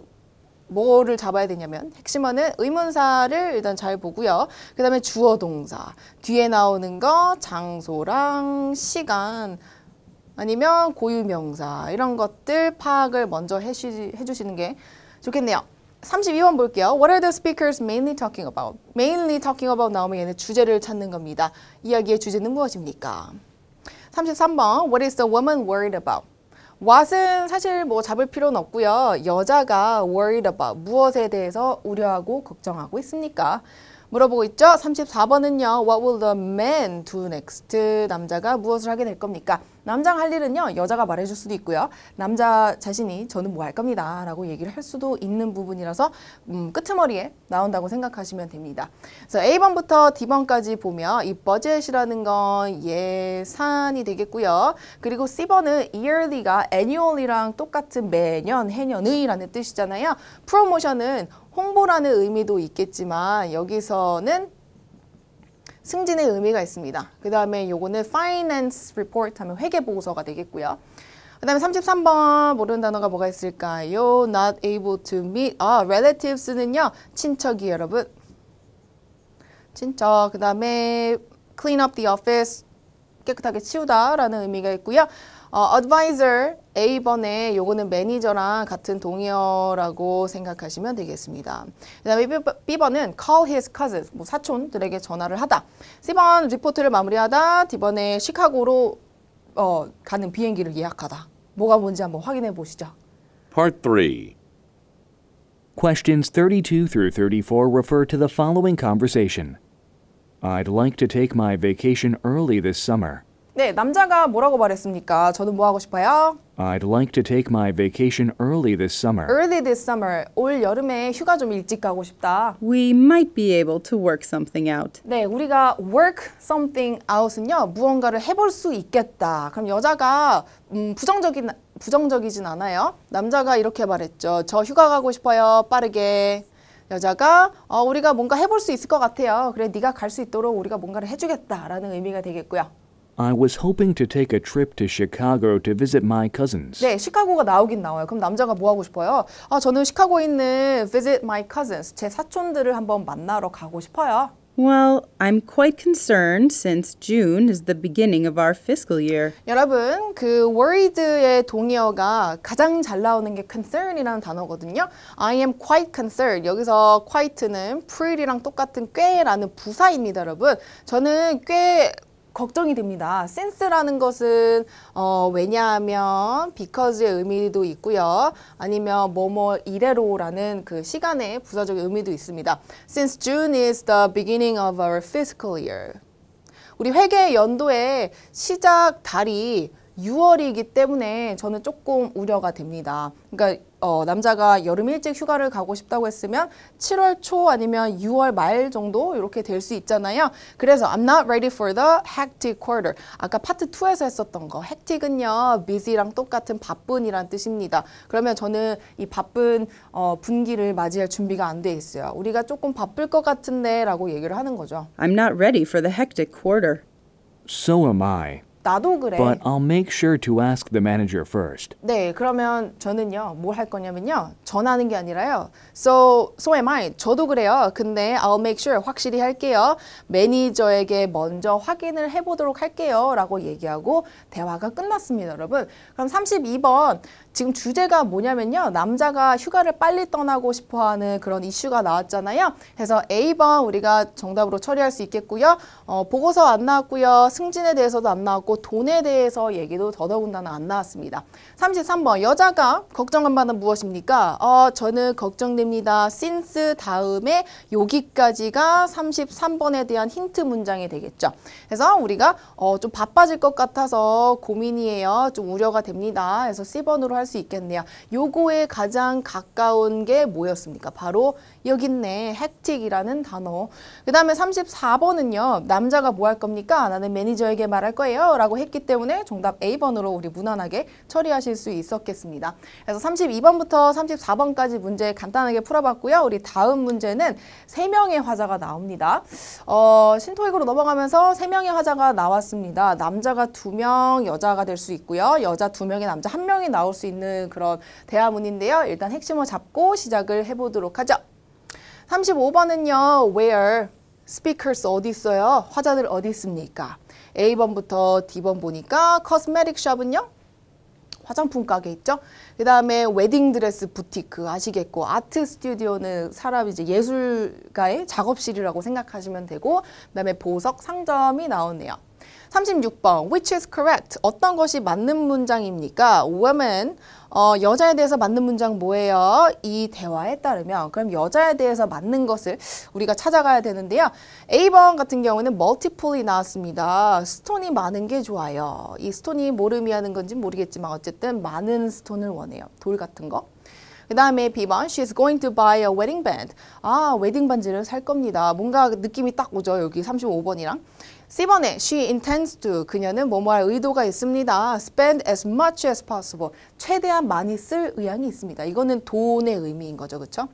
뭐를 잡아야 되냐면 핵심어는 의문사를 일단 잘 보고요. 그 다음에 주어 동사, 뒤에 나오는 거 장소랑 시간, 아니면 고유명사 이런 것들 파악을 먼저 해시, 해주시는 게 좋겠네요. 32번 볼게요. What are the speakers mainly talking about? mainly talking about 나오면 얘는 주제를 찾는 겁니다. 이야기의 주제는 무엇입니까? 33번 What is the woman worried about? what은 사실 뭐 잡을 필요는 없고요. 여자가 worried about 무엇에 대해서 우려하고 걱정하고 있습니까? 물어보고 있죠. 34번은요. What will the man do next? 남자가 무엇을 하게 될 겁니까? 남장 할 일은요. 여자가 말해줄 수도 있고요. 남자 자신이 저는 뭐 할 겁니다. 라고 얘기를 할 수도 있는 부분이라서 음, 끄트머리에 나온다고 생각하시면 됩니다. 그래서 A번부터 D번까지 보면 이 budget이라는 건 예산이 되겠고요. 그리고 C번은 yearly가 a n n u a l l 랑 똑같은 매년, 해년의라는 뜻이잖아요. 프로모션은 홍보라는 의미도 있겠지만 여기서는 승진의 의미가 있습니다. 그 다음에 요거는 finance report 하면 회계보고서가 되겠고요. 그 다음에 33번 모르는 단어가 뭐가 있을까요? not able to meet. 아, relatives는요. 친척이 여러분. 친척. 그 다음에 clean up the office. 깨끗하게 치우다 라는 의미가 있고요. 어, advisor, A번에 요거는 매니저랑 같은 동의어라고 생각하시면 되겠습니다. 그 다음에 B번은 call his cousins, 뭐 사촌들에게 전화를 하다. C번 리포트를 마무리하다. D번에 시카고로 어, 가는 비행기를 예약하다. 뭐가 뭔지 한번 확인해 보시죠. Part 3 Questions 32 through 34 refer to the following conversation. I'd like to take my vacation early this summer. 네, 남자가 뭐라고 말했습니까? 저는 뭐 하고 싶어요? I'd like to take my vacation early this summer. Early this summer. 올 여름에 휴가 좀 일찍 가고 싶다. We might be able to work something out. 네, 우리가 work something out은요. 무언가를 해볼 수 있겠다. 그럼 여자가 음, 부정적인 부정적이진 않아요. 남자가 이렇게 말했죠. 저 휴가 가고 싶어요. 빠르게. 여자가 어, 우리가 뭔가 해볼 수 있을 것 같아요. 그래, 네가 갈 수 있도록 우리가 뭔가를 해주겠다라는 의미가 되겠고요. I was hoping to take a trip to Chicago to visit my cousins. 네, 시카고가 나오긴 나와요. 그럼 남자가 뭐 하고 싶어요? 아, 저는 시카고에 있는 visit my cousins, 제 사촌들을 한번 만나러 가고 싶어요. Well, I'm quite concerned since June is the beginning of our fiscal year. 여러분, 그 worried의 동의어가 가장 잘 나오는 게 concern이라는 단어거든요. I am quite concerned. 여기서 quite는 pretty랑 똑같은 꽤라는 부사입니다, 여러분. 저는 꽤 걱정이 됩니다. 센스라는 것은 어, 왜냐하면 because의 의미도 있고요. 아니면 뭐뭐 이래로라는 그 시간의 부사적 의미도 있습니다. Since June is the beginning of our fiscal year. 우리 회계 연도의 시작 달이 6월이기 때문에 저는 조금 우려가 됩니다. 그러니까 어, 남자가 여름 일찍 휴가를 가고 싶다고 했으면 7월 초 아니면 6월 말 정도 이렇게 될 수 있잖아요. 그래서 I'm not ready for the hectic quarter. 아까 파트 2에서 했었던 거 hectic은요. busy랑 똑같은 바쁜이란 뜻입니다. 그러면 저는 이 바쁜 어, 분기를 맞이할 준비가 안 돼 있어요. 우리가 조금 바쁠 것 같은데 라고 얘기를 하는 거죠. I'm not ready for the hectic quarter. So am I. 나도 그래. But I'll make sure to ask the manager first. 네, 그러면 저는요. 뭘 할 거냐면요. 전하는 게 아니라요. So, so am I. 저도 그래요. 근데 I'll make sure 확실히 할게요. 매니저에게 먼저 확인을 해 보도록 할게요라고 얘기하고 대화가 끝났습니다, 여러분. 그럼 32번 지금 주제가 뭐냐면요. 남자가 휴가를 빨리 떠나고 싶어하는 그런 이슈가 나왔잖아요. 그래서 A번 우리가 정답으로 처리할 수 있겠고요. 어, 보고서 안 나왔고요. 승진에 대해서도 안 나왔고 돈에 대해서 얘기도 더더군다나 안 나왔습니다. 33번 여자가 걱정한 바는 무엇입니까? 어, 저는 걱정됩니다. since 다음에 여기까지가 33번에 대한 힌트 문장이 되겠죠. 그래서 우리가 어, 좀 바빠질 것 같아서 고민이에요. 좀 우려가 됩니다. 그래서 C번으로 할 할수 있겠네요. 요거에 가장 가까운 게 뭐였습니까? 바로 여기 있네. 헥틱이라는 단어. 그 다음에 34번은요. 남자가 뭐 할 겁니까? 나는 매니저에게 말할 거예요. 라고 했기 때문에 정답 A번으로 우리 무난하게 처리하실 수 있었겠습니다. 그래서 32번부터 34번까지 문제 간단하게 풀어봤고요. 우리 다음 문제는 3명의 화자가 나옵니다. 어, 신토익으로 넘어가면서 3명의 화자가 나왔습니다. 남자가 2명, 여자가 될 수 있고요. 여자 2명에 남자 1명이 나올 수 있는 있는 그런 대화문인데요. 일단 핵심어 잡고 시작을 해보도록 하죠. 35번은요. Where? Speakers 어디 있어요? 화자들 어디 있습니까? A번부터 D번 보니까 Cosmetic Shop은요? 화장품 가게 있죠. 그 다음에 웨딩드레스 부티크 아시겠고 아트 스튜디오는 사람 이제 예술가의 작업실이라고 생각하시면 되고 그 다음에 보석 상점이 나오네요. 36번 which is correct 어떤 것이 맞는 문장입니까? women 어, 여자에 대해서 맞는 문장 뭐예요? 이 대화에 따르면 그럼 여자에 대해서 맞는 것을 우리가 찾아가야 되는데요. A번 같은 경우는 multiple이 나왔습니다. 스톤이 많은 게 좋아요. 이 스톤이 뭘 의미하는 건지 모르겠지만 어쨌든 많은 스톤을 원해요. 돌 같은 거. 그 다음에 B번 She's going to buy a wedding band. 아 웨딩 반지를 살 겁니다. 뭔가 느낌이 딱 오죠. 여기 35번이랑. C번에 she intends to 그녀는 뭐뭐 할 의도가 있습니다. spend as much as possible 최대한 많이 쓸 의향이 있습니다. 이거는 돈의 의미인 거죠. 그렇죠?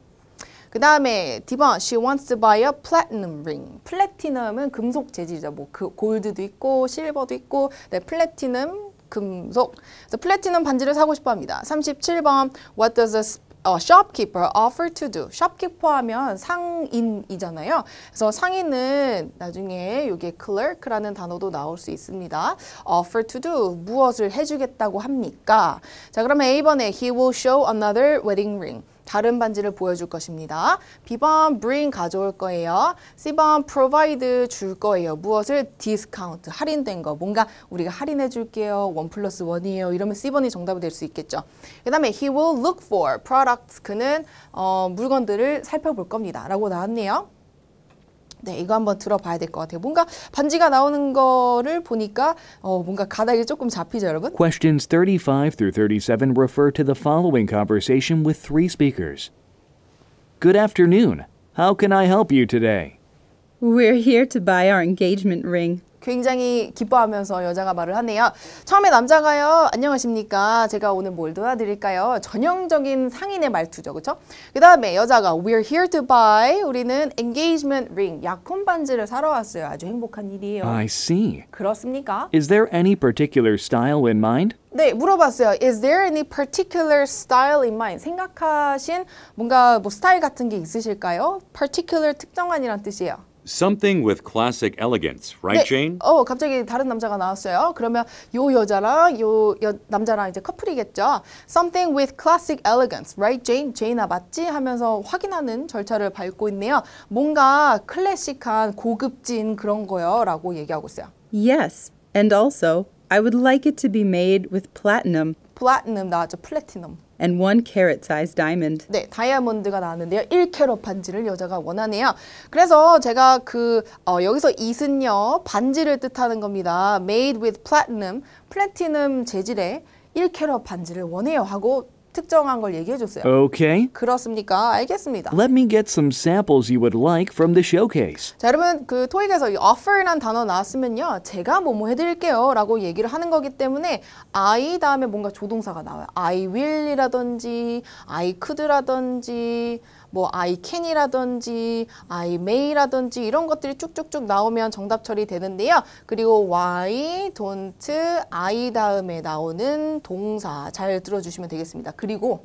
그 다음에 디번 she wants to buy a platinum ring. 플래티넘은 금속 재질이죠. 뭐그 골드도 있고 실버도 있고 네, 플래티넘 금속. 그래서 플래티넘 반지를 사고 싶어 합니다. 37번 What does a 어, shopkeeper, offer to do. shopkeeper 하면 상인이잖아요. 그래서 상인은 나중에 여기에 clerk라는 단어도 나올 수 있습니다. offer to do, 무엇을 해주겠다고 합니까? 자, 그러면 A번에 he will show another wedding ring. 다른 반지를 보여줄 것입니다. B번 bring 가져올 거예요. C번 provide 줄 거예요. 무엇을? discount, 할인된 거. 뭔가 우리가 할인해 줄게요. 원 플러스 원이에요. 이러면 C번이 정답이 될 수 있겠죠. 그 다음에 he will look for products. 그는 어, 물건들을 살펴볼 겁니다. 라고 나왔네요. 네, 이거 한번 들어봐야 같아요. 뭔가 반지가 나오는 거를 보니까 어, 뭔가 가닥이 조금 잡히죠, 여러분? Questions 35 through 37 refer to the following conversation with three speakers. Good afternoon. How can I help you today? We're here to buy our engagement ring. 굉장히 기뻐하면서 여자가 말을 하네요. 처음에 남자가요. 안녕하십니까. 제가 오늘 뭘 도와드릴까요? 전형적인 상인의 말투죠. 그렇죠? 그 다음에 여자가 We're here to buy. 우리는 engagement ring, 약혼 반지를 사러 왔어요. 아주 행복한 일이에요. I see. 그렇습니까? Is there any particular style in mind? 네, 물어봤어요. Is there any particular style in mind? 생각하신 뭔가 뭐 스타일 같은 게 있으실까요? Particular 특정한이란 뜻이에요. Something with classic elegance, right, 네. Jane? 어, 갑자기 다른 남자가 나왔어요. 그러면 요 여자랑 요 여, 남자랑 이제 커플이겠죠. Something with classic elegance, right, Jane? 제인아 맞지? 하면서 확인하는 절차를 밟고 있네요. 뭔가 클래식한 고급진 그런 거요라고 얘기하고 있어요. Yes, and also I would like it to be made with platinum. 플라티넘 나왔죠. 플래티넘. and one carat size diamond. 네, 다이아몬드가 나왔는데요. 1캐럿 반지를 여자가 원하네요. 그래서 제가 그 어, 여기서 이은요 반지를 뜻하는 겁니다. Made with platinum, 플래티넘 재질의 1캐럿 반지를 원해요 하고 특정한 걸 얘기해 줬어요. Okay. 그렇습니까? 알겠습니다. Let me get some samples you would like from the showcase. 자, 여러분 그 토익에서 이 offer란 단어 나왔으면요. 제가 뭐 뭐 해 드릴게요라고 얘기를 하는 거기 때문에 I 다음에 뭔가 조동사가 나와요. I will이라든지 I could라든지 뭐 I can이라든지 I may라든지 이런 것들이 쭉쭉쭉 나오면 정답 처리되는데요. 그리고 why, don't, I 다음에 나오는 동사 잘 들어주시면 되겠습니다. 그리고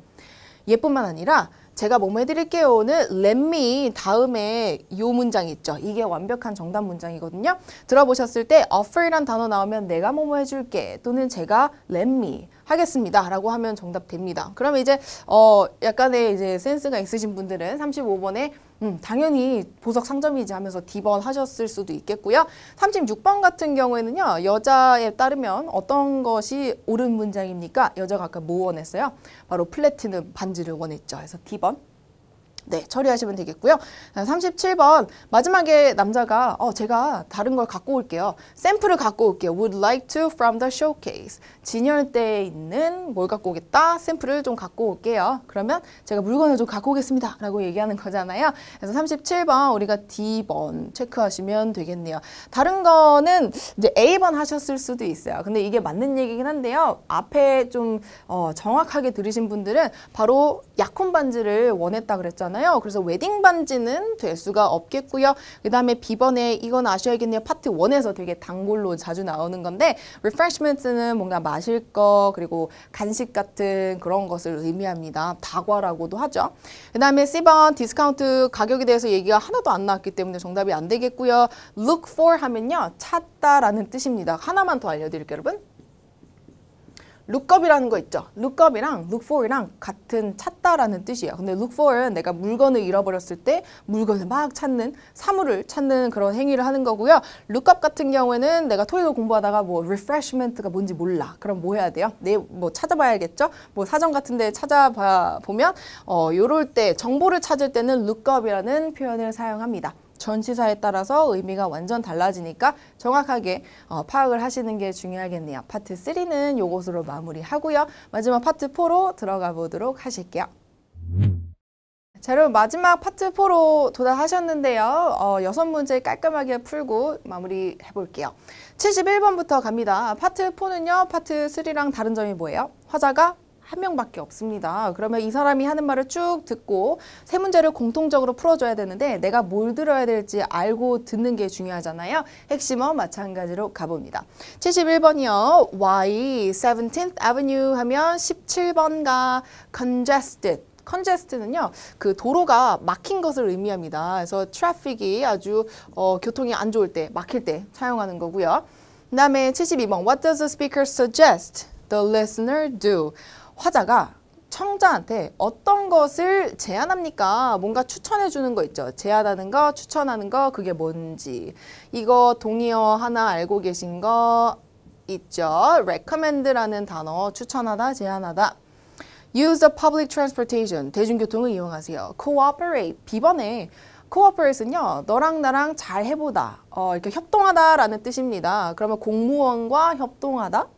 얘뿐만 아니라 제가 몸뭐 해드릴게요는 let me 다음에 이 문장 있죠. 이게 완벽한 정답 문장이거든요. 들어보셨을 때 offer란 단어 나오면 내가 뭐뭐 해줄게 또는 제가 let me 하겠습니다. 라고 하면 정답됩니다. 그러면 이제 어 약간의 이제 센스가 있으신 분들은 35번에 음, 당연히 보석 상점이지 하면서 D번 하셨을 수도 있겠고요. 36번 같은 경우에는요. 여자에 따르면 어떤 것이 옳은 문장입니까? 여자가 아까 뭐 원했어요? 바로 플래티넘 반지를 원했죠. 그래서 D번 네, 처리하시면 되겠고요. 37번 마지막에 남자가 어, 제가 다른 걸 갖고 올게요. 샘플을 갖고 올게요. Would like to from the showcase. 진열대에 있는 뭘 갖고 오겠다? 샘플을 좀 갖고 올게요. 그러면 제가 물건을 좀 갖고 오겠습니다. 라고 얘기하는 거잖아요. 그래서 37번 우리가 D번 체크하시면 되겠네요. 다른 거는 이제 A번 하셨을 수도 있어요. 근데 이게 맞는 얘기긴 한데요. 앞에 좀 어, 정확하게 들으신 분들은 바로 약혼 반지를 원했다 그랬잖아요. 있잖아요. 그래서 웨딩 반지는 될 수가 없겠고요. 그 다음에 비번에 이건 아셔야겠네요. 파트 1에서 되게 단골로 자주 나오는 건데 refreshments는 뭔가 마실 거 그리고 간식 같은 그런 것을 의미합니다. 다과라고도 하죠. 그 다음에 C번 디스카운트 가격에 대해서 얘기가 하나도 안 나왔기 때문에 정답이 안 되겠고요. look for 하면요. 찾다라는 뜻입니다. 하나만 더 알려드릴게요, 여러분. lookup이라는 거 있죠. lookup이랑 look-for이랑 같은 찾다라는 뜻이에요. 근데 look-for은 내가 물건을 잃어버렸을 때 물건을 막 찾는, 사물을 찾는 그런 행위를 하는 거고요. lookup 같은 경우에는 내가 토익을 공부하다가 뭐 refreshment가 뭔지 몰라. 그럼 뭐 해야 돼요? 내 뭐 찾아봐야겠죠? 뭐 사전 같은 데 찾아봐 보면 어 요럴 때 정보를 찾을 때는 lookup이라는 표현을 사용합니다. 전치사에 따라서 의미가 완전 달라지니까 정확하게 어, 파악을 하시는 게 중요하겠네요. 파트 3는 요것으로 마무리하고요. 마지막 파트 4로 들어가 보도록 하실게요. 자 여러분 마지막 파트 4로 도달하셨는데요. 어, 여섯 문제 깔끔하게 풀고 마무리 해볼게요. 71번부터 갑니다. 파트 4는요. 파트 3랑 다른 점이 뭐예요? 화자가 한 명밖에 없습니다. 그러면 이 사람이 하는 말을 쭉 듣고 세 문제를 공통적으로 풀어줘야 되는데 내가 뭘 들어야 될지 알고 듣는 게 중요하잖아요. 핵심어 마찬가지로 가봅니다. 71번이요. Why 17th Avenue 하면 17번가 congested c o n g e s t e d 는요그 도로가 막힌 것을 의미합니다. 그래서 트래픽이 아주 어, 교통이 안 좋을 때 막힐 때 사용하는 거고요. 그다음에 72번 What does the speaker suggest? The listener do. 화자가 청자한테 어떤 것을 제안합니까? 뭔가 추천해 주는 거 있죠. 제안하는 거, 추천하는 거, 그게 뭔지. 이거 동의어 하나 알고 계신 거 있죠. recommend라는 단어, 추천하다, 제안하다. use the public transportation, 대중교통을 이용하세요. cooperate, 비번에 cooperate는요, 너랑 나랑 잘 해보다, 어, 이렇게 협동하다라는 뜻입니다. 그러면 공무원과 협동하다,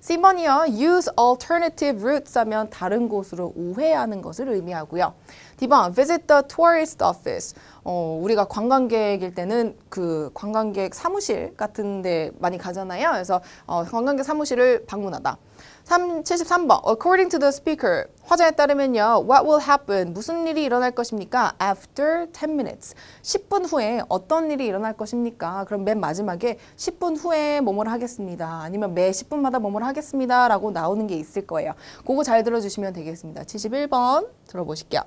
C번이요. use alternative routes 하면 다른 곳으로 우회하는 것을 의미하고요. D번 visit the tourist office. 어, 우리가 관광객일 때는 그 관광객 사무실 같은 데 많이 가잖아요. 그래서 어, 관광객 사무실을 방문하다. 3, 73번. According to the speaker. 화자에 따르면요. What will happen? 무슨 일이 일어날 것입니까? After 10 minutes. 10분 후에 어떤 일이 일어날 것입니까? 그럼 맨 마지막에 10분 후에 뭐뭐 하겠습니다. 아니면 매 10분마다 뭐뭐 하겠습니다. 라고 나오는 게 있을 거예요. 그거 잘 들어주시면 되겠습니다. 71번 들어보실게요.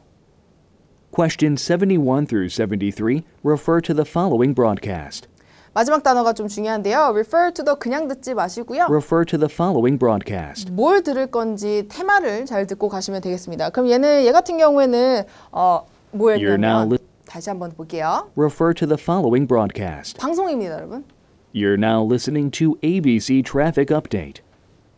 q u e s t i o n 71 through 73 refer to the following broadcast. 마지막 단어가 좀 중요한데요. refer to the 그냥 듣지 마시고요. refer to the following broadcast. 뭘 들을 건지 테마를 잘 듣고 가시면 되겠습니다. 그럼 얘는 얘 같은 경우에는 어 뭐였냐면 다시 한번 볼게요. refer to the following broadcast. 방송입니다, 여러분. You're now listening to ABC Traffic Update.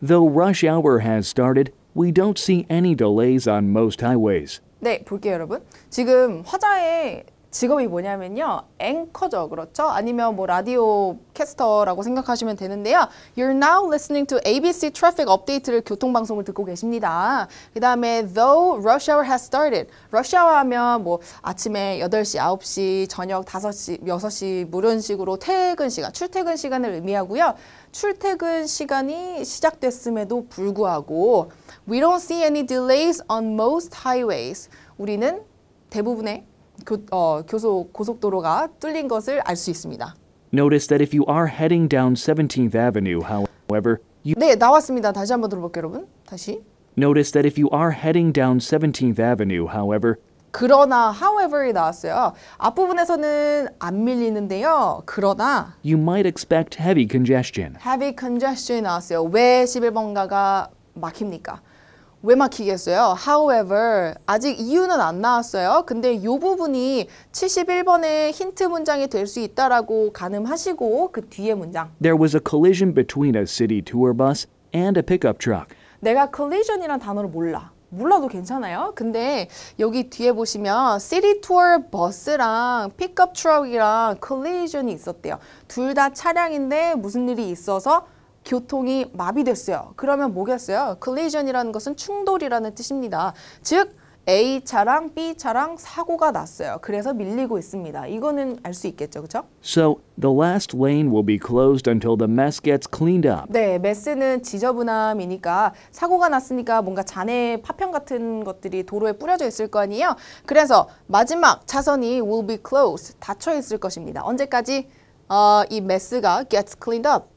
Though rush hour has started, we don't see any delays on most highways. 네, 볼게요, 여러분. 지금 화자에 직업이 뭐냐면요. 앵커죠. 그렇죠? 아니면 뭐 라디오 캐스터라고 생각하시면 되는데요. You're now listening to ABC Traffic Update를 교통방송을 듣고 계십니다. 그 다음에 Though rush hour has started. rush hour 하면 뭐 아침에 8시, 9시, 저녁 5시, 6시 뭐런 식으로 퇴근 시간, 출퇴근 시간을 의미하고요. 출퇴근 시간이 시작됐음에도 불구하고 We don't see any delays on most highways. 우리는 대부분의 교, 어, 교소 고속도로가 뚫린 것을 알 수 있습니다. Notice that if you are heading down 17th Avenue, however, you 네, 나왔습니다. 다시 한번 들어볼게요, 여러분. 다시. Notice that if you are heading down 17th Avenue, however, 그러나 however이 나왔어요. 앞부분에서는 안 밀리는데요. 그러나 you might expect heavy congestion. heavy congestion이 나왔어요. 왜 11번가가 막힙니까? 왜 막히겠어요? However, 아직 이유는 안 나왔어요. 근데 이 부분이 71번의 힌트 문장이 될 수 있다라고 가늠하시고 그 뒤에 문장. There was a collision between a city tour bus and a pickup truck. 내가 collision이란 단어를 몰라. 몰라도 괜찮아요. 근데 여기 뒤에 보시면 시티 투어 버스랑 픽업 트럭이랑 컬리전이 있었대요. 둘 다 차량인데 무슨 일이 있어서 교통이 마비됐어요. 그러면 뭐겠어요? collision이라는 것은 충돌이라는 뜻입니다. 즉 A 차랑 B 차랑 사고가 났어요. 그래서 밀리고 있습니다. 이거는 알 수 있겠죠, 그렇죠? So the last lane will be closed until the mess gets cleaned up. 네, 메스는 지저분함이니까 사고가 났으니까 뭔가 잔해 파편 같은 것들이 도로에 뿌려져 있을 거 아니에요. 그래서 마지막 차선이 will be closed 닫혀 있을 것입니다. 언제까지 어, 이 메스가 gets cleaned up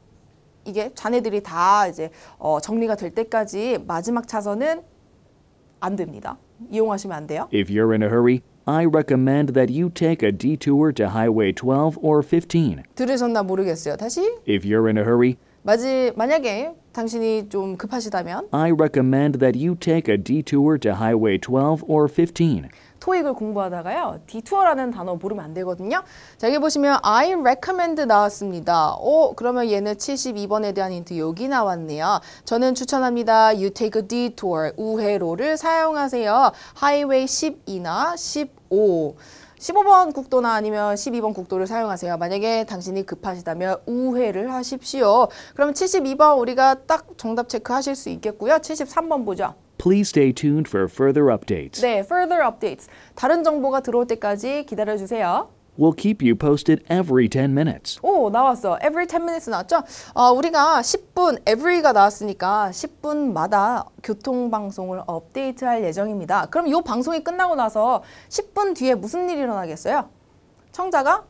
이게 자네들이 다 이제 어, 정리가 될 때까지 마지막 차선은 안 됩니다. 이용하시면 안 돼요. If you're in a hurry, I recommend that you take a detour to Highway 12 or 15. 들으셨나 모르겠어요. 다시. If you're in a hurry, 마지 만약에 당신이 좀 급하시다면 I recommend that you take a detour to Highway 12 or 15. 토익을 공부하다가요. 디투어라는 단어 모르면 안 되거든요. 자, 여기 보시면 I recommend 나왔습니다. 오, 어, 그러면 얘는 72번에 대한 힌트 여기 나왔네요. 저는 추천합니다. You take a detour. 우회로를 사용하세요. 하이웨이 10이나 15. 15번 국도나 아니면 12번 국도를 사용하세요. 만약에 당신이 급하시다면 우회를 하십시오. 그럼 72번 우리가 딱 정답 체크하실 수 있겠고요. 73번 보죠. Please stay tuned for further updates. 네, further updates. 다른 정보가 들어올 때까지 기다려 주세요. We'll keep you posted every 10 minutes. 오, 나왔어. every 10 minutes 나왔죠? 어, 우리가 10분 every가 나왔으니까 10분마다 교통 방송을 업데이트할 예정입니다. 그럼 이 방송이 끝나고 나서 10분 뒤에 무슨 일이 일어나겠어요? 청자가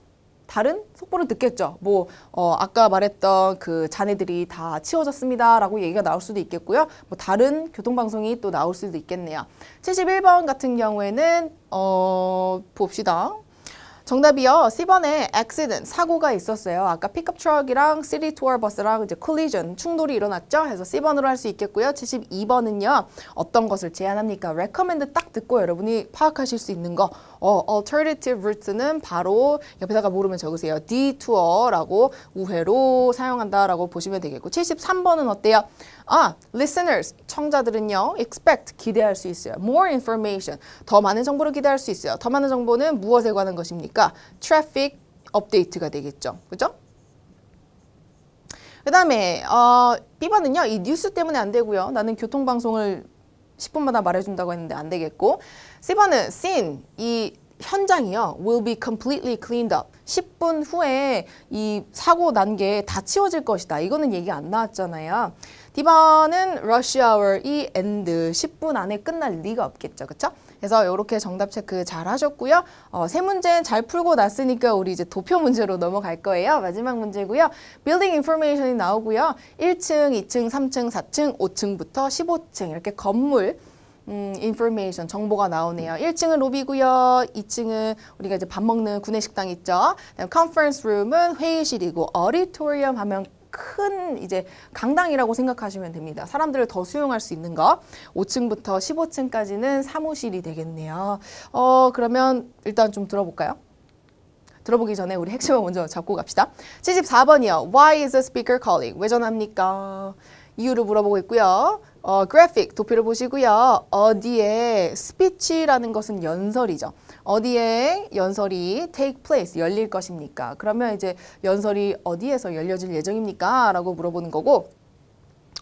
다른 속보를 듣겠죠. 뭐 어, 아까 말했던 그 잔해들이 다 치워졌습니다라고 얘기가 나올 수도 있겠고요. 뭐 다른 교통 방송이 또 나올 수도 있겠네요. 71번 같은 경우에는 어 봅시다. 정답이요. C번에 accident, 사고가 있었어요. 아까 픽업 트럭이랑 시티 투어 버스랑 이제 collision, 충돌이 일어났죠. 해서 C번으로 할 수 있겠고요. 72번은요. 어떤 것을 제안합니까? recommend 딱 듣고 여러분이 파악하실 수 있는 거. 어, alternative route는 바로 옆에다가 모르면 적으세요. detour라고 우회로 사용한다라고 보시면 되겠고 73번은 어때요? 아, listeners, 청자들은요, expect, 기대할 수 있어요. more information, 더 많은 정보를 기대할 수 있어요. 더 많은 정보는 무엇에 관한 것입니까? traffic u p d a t e 가 되겠죠. 그죠? 그 다음에 어, B반은요. 이 뉴스 때문에 안 되고요. 나는 교통방송을 10분마다 말해준다고 했는데 안 되겠고 C반은 scene, 이 현장이요. will be completely cleaned up. 10분 후에 이 사고 난 게 다 치워질 것이다. 이거는 얘기 안 나왔잖아요. 디번은 rush hour이 end 10분 안에 끝날 리가 없겠죠. 그렇죠? 그래서 이렇게 정답 체크 잘 하셨고요. 어, 세 문제는 잘 풀고 났으니까 우리 이제 도표 문제로 넘어갈 거예요. 마지막 문제고요. 빌딩 인포메이션이 나오고요. 1층, 2층, 3층, 4층, 5층부터 15층 이렇게 건물 음, information, 정보가 나오네요. 1층은 로비고요. 2층은 우리가 이제 밥 먹는 구내식당 있죠. 그다음 컨퍼런스 룸은 회의실이고 어디토리엄 하면 큰 이제 강당이라고 생각하시면 됩니다. 사람들을 더 수용할 수 있는 것. 5층부터 15층까지는 사무실이 되겠네요. 어, 그러면 일단 좀 들어볼까요? 들어보기 전에 우리 핵심을 먼저 잡고 갑시다. 74번이요. Why is the speaker calling? 왜 전합니까? 이유를 물어보고 있고요. 어, 그래픽 도표를 보시고요. 어디에 스피치라는 것은 연설이죠. 어디에 연설이 take place 열릴 것입니까? 그러면 이제 연설이 어디에서 열려질 예정입니까? 라고 물어보는 거고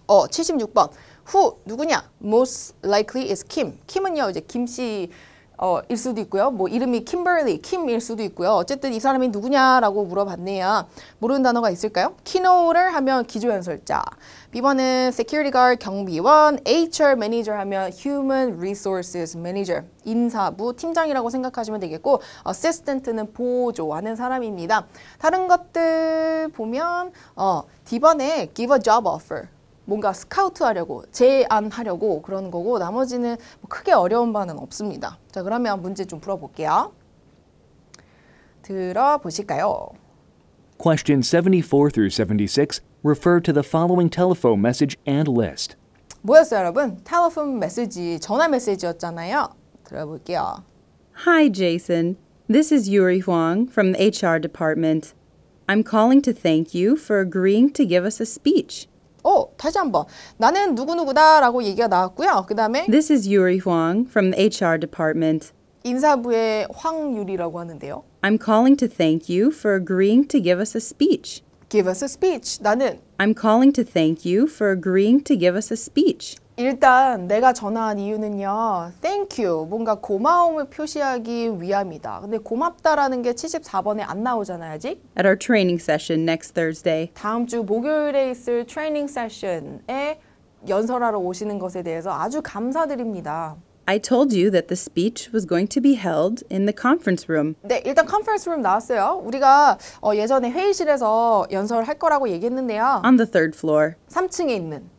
어 76번 who 누구냐 most likely is Kim. 킴은요 이제 김씨 어, 일 수도 있고요. 뭐 이름이 킴벌리, 킴일 수도 있고요. 어쨌든 이 사람이 누구냐라고 물어봤네요. 모르는 단어가 있을까요? 키노를 하면 기조연설자. B번은 security guard 경비원, HR manager 하면 human resources manager. 인사부 팀장이라고 생각하시면 되겠고 어시스턴트는 보조하는 사람입니다. 다른 것들 보면 어, D번에 give a job offer. 뭔가 스카우트하려고 제안하려고 그러는 거고 나머지는 뭐 크게 어려운 바는 없습니다. 자 그러면 문제 좀 풀어볼게요. 들어보실까요? Question 74 through 76 refer to the following telephone message and list. 뭐였어요, 여러분? 텔레폰 메시지, 전화 메시지였잖아요. 들어볼게요. Hi, Jason. This is Yuri Huang from the HR department. I'm calling to thank you for agreeing to give us a speech. 어, 다시 한번. 나는 누구누구다라고 얘기가 나왔고요. 그다음에 This is Yuri Huang from the HR department. 인사부의 황유리라고 하는데요. I'm calling to thank you for agreeing to give us a speech. Give us a speech. 나는 I'm calling to thank you for agreeing to give us a speech. 일단 내가 전화한 이유는요. Thank you. 뭔가 고마움을 표시하기 위함이다. 근데 고맙다라는 게 74번에 안 나오잖아요, 아직. At our training session next Thursday. 다음 주 목요일에 있을 트레이닝 세션에 연설하러 오시는 것에 대해서 아주 감사드립니다. I told you that the speech was going to be held in the conference room. 네, 일단 컨퍼런스 룸 나왔어요. 우리가 어, 예전에 회의실에서 연설할 거라고 얘기했는데요. On the third floor. 3층에 있는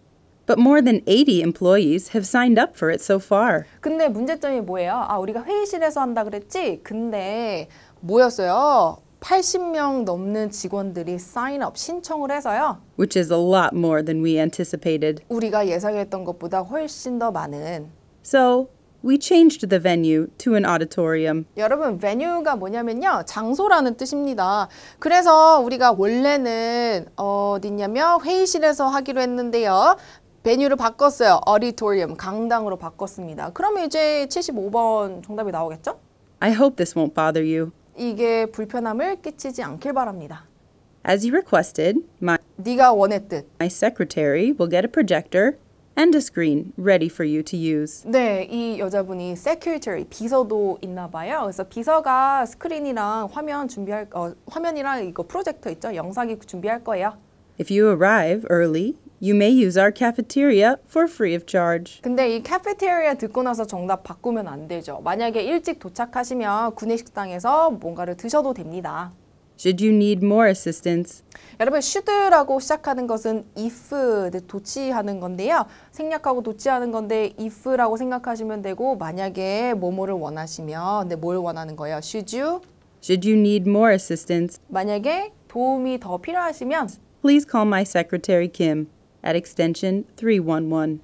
but more than 80 employees have signed up for it so far. 근데 문제점이 뭐예요? 아, 우리가 회의실에서 한다 그랬지? 근데 뭐였어요? 80명 넘는 직원들이 사인업 신청을 해서요. Which is a lot more than we anticipated. 우리가 예상했던 것보다 훨씬 더 많은. So, We changed the venue to an auditorium. 여러분, venue가 뭐냐면요. 장소라는 뜻입니다. 그래서 우리가 원래는 어디냐면 회의실에서 하기로 했는데요. 베뉴를 바꿨어요. 어디토리움 강당으로 바꿨습니다. 그러면 이제 75번 정답이 나오겠죠? I hope this won't bother you. 이게 불편함을 끼치지 않길 바랍니다. As you requested, my 네가 원했듯 my secretary will get a projector and a screen ready for you to use. 네, 이 여자분이 secretary 비서도 있나 봐요. 그래서 비서가 스크린이랑 화면 준비할 어, 화면이랑 이거 프로젝터 있죠? 영상이 준비할 거예요. If you arrive early, You may use our cafeteria for free of charge. 근데 이 cafeteria 듣고 나서 정답 바꾸면 안 되죠. 만약에 일찍 도착하시면 구내식당에서 뭔가를 드셔도 됩니다. Should you need more assistance? 여러분 should라고 시작하는 것은 if 도치하는 건데요. 생략하고 도치하는 건데 if라고 생각하시면 되고 만약에 뭐뭐를 원하시면 근데 뭘 원하는 거예요? Should you? Should you need more assistance? 만약에 도움이 더 필요하시면 Please call my secretary Kim. at extension 311.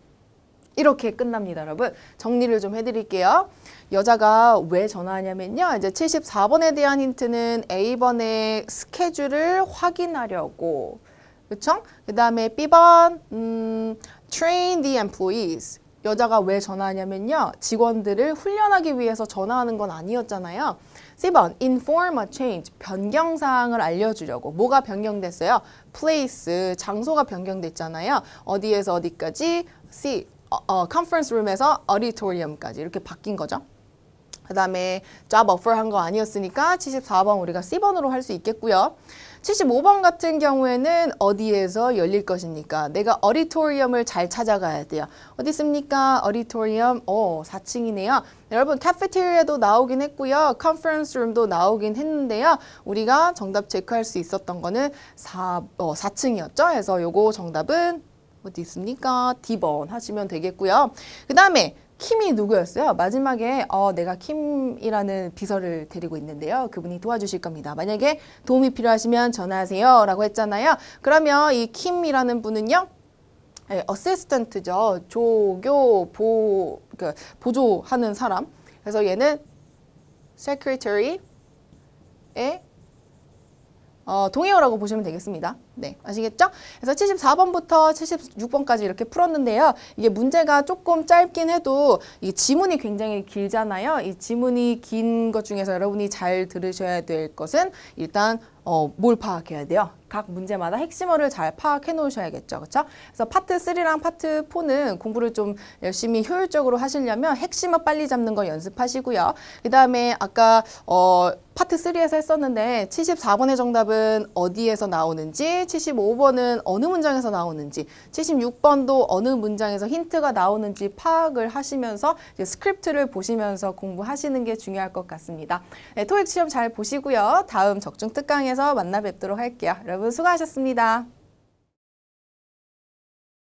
이렇게 끝납니다, 여러분. 정리를 좀 해드릴게요. 여자가 왜 전화하냐면요. 이제 74번에 대한 힌트는 A번의 스케줄을 확인하려고. 그쵸? 그 다음에 B번, 음, train the employees. 여자가 왜 전화하냐면요. 직원들을 훈련하기 위해서 전화하는 건 아니었잖아요. C번 inform a change 변경사항을 알려주려고 뭐가 변경됐어요? place 장소가 변경됐잖아요. 어디에서 어디까지 C 어, 어, 컨퍼런스 룸에서 어디토리엄까지 이렇게 바뀐 거죠. 그 다음에 job offer 한 거 아니었으니까 74번 우리가 C번으로 할 수 있겠고요. 75번 같은 경우에는 어디에서 열릴 것입니까? 내가 어리토리엄을잘 찾아가야 돼요. 어디 있습니까? 어리토리엄 어, 4층이네요. 여러분 카페테리아도 나오긴 했고요. 컨퍼런스 룸도 나오긴 했는데요. 우리가 정답 체크할 수 있었던 거는 4, 어, 4층이었죠. 해서 요거 정답은 어디 있습니까? D번 하시면 되겠고요. 그 다음에 킴이 누구였어요? 마지막에 어, 내가 킴이라는 비서를 데리고 있는데요. 그분이 도와주실 겁니다. 만약에 도움이 필요하시면 전화하세요. 라고 했잖아요. 그러면 이 킴이라는 분은요. 네, 예, 어시스턴트죠. 조교 보, 그, 보조하는 사람. 그래서 얘는 secretary의 어, 동의어라고 보시면 되겠습니다. 네, 아시겠죠? 그래서 74번부터 76번까지 이렇게 풀었는데요. 이게 문제가 조금 짧긴 해도 이 지문이 굉장히 길잖아요. 이 지문이 긴 것 중에서 여러분이 잘 들으셔야 될 것은 일단 어, 뭘 파악해야 돼요? 각 문제마다 핵심어를 잘 파악해 놓으셔야겠죠. 그렇죠? 그래서 파트 3랑 파트 4는 공부를 좀 열심히 효율적으로 하시려면 핵심어 빨리 잡는 거 연습하시고요. 그다음에 아까 어 파트 3에서 했었는데 74번의 정답은 어디에서 나오는지 75번은 어느 문장에서 나오는지 76번도 어느 문장에서 힌트가 나오는지 파악을 하시면서 이제 스크립트를 보시면서 공부하시는 게 중요할 것 같습니다. 네, 토익 시험 잘 보시고요. 다음 적중 특강에서 만나 뵙도록 할게요. 여러분 여러분 수고하셨습니다.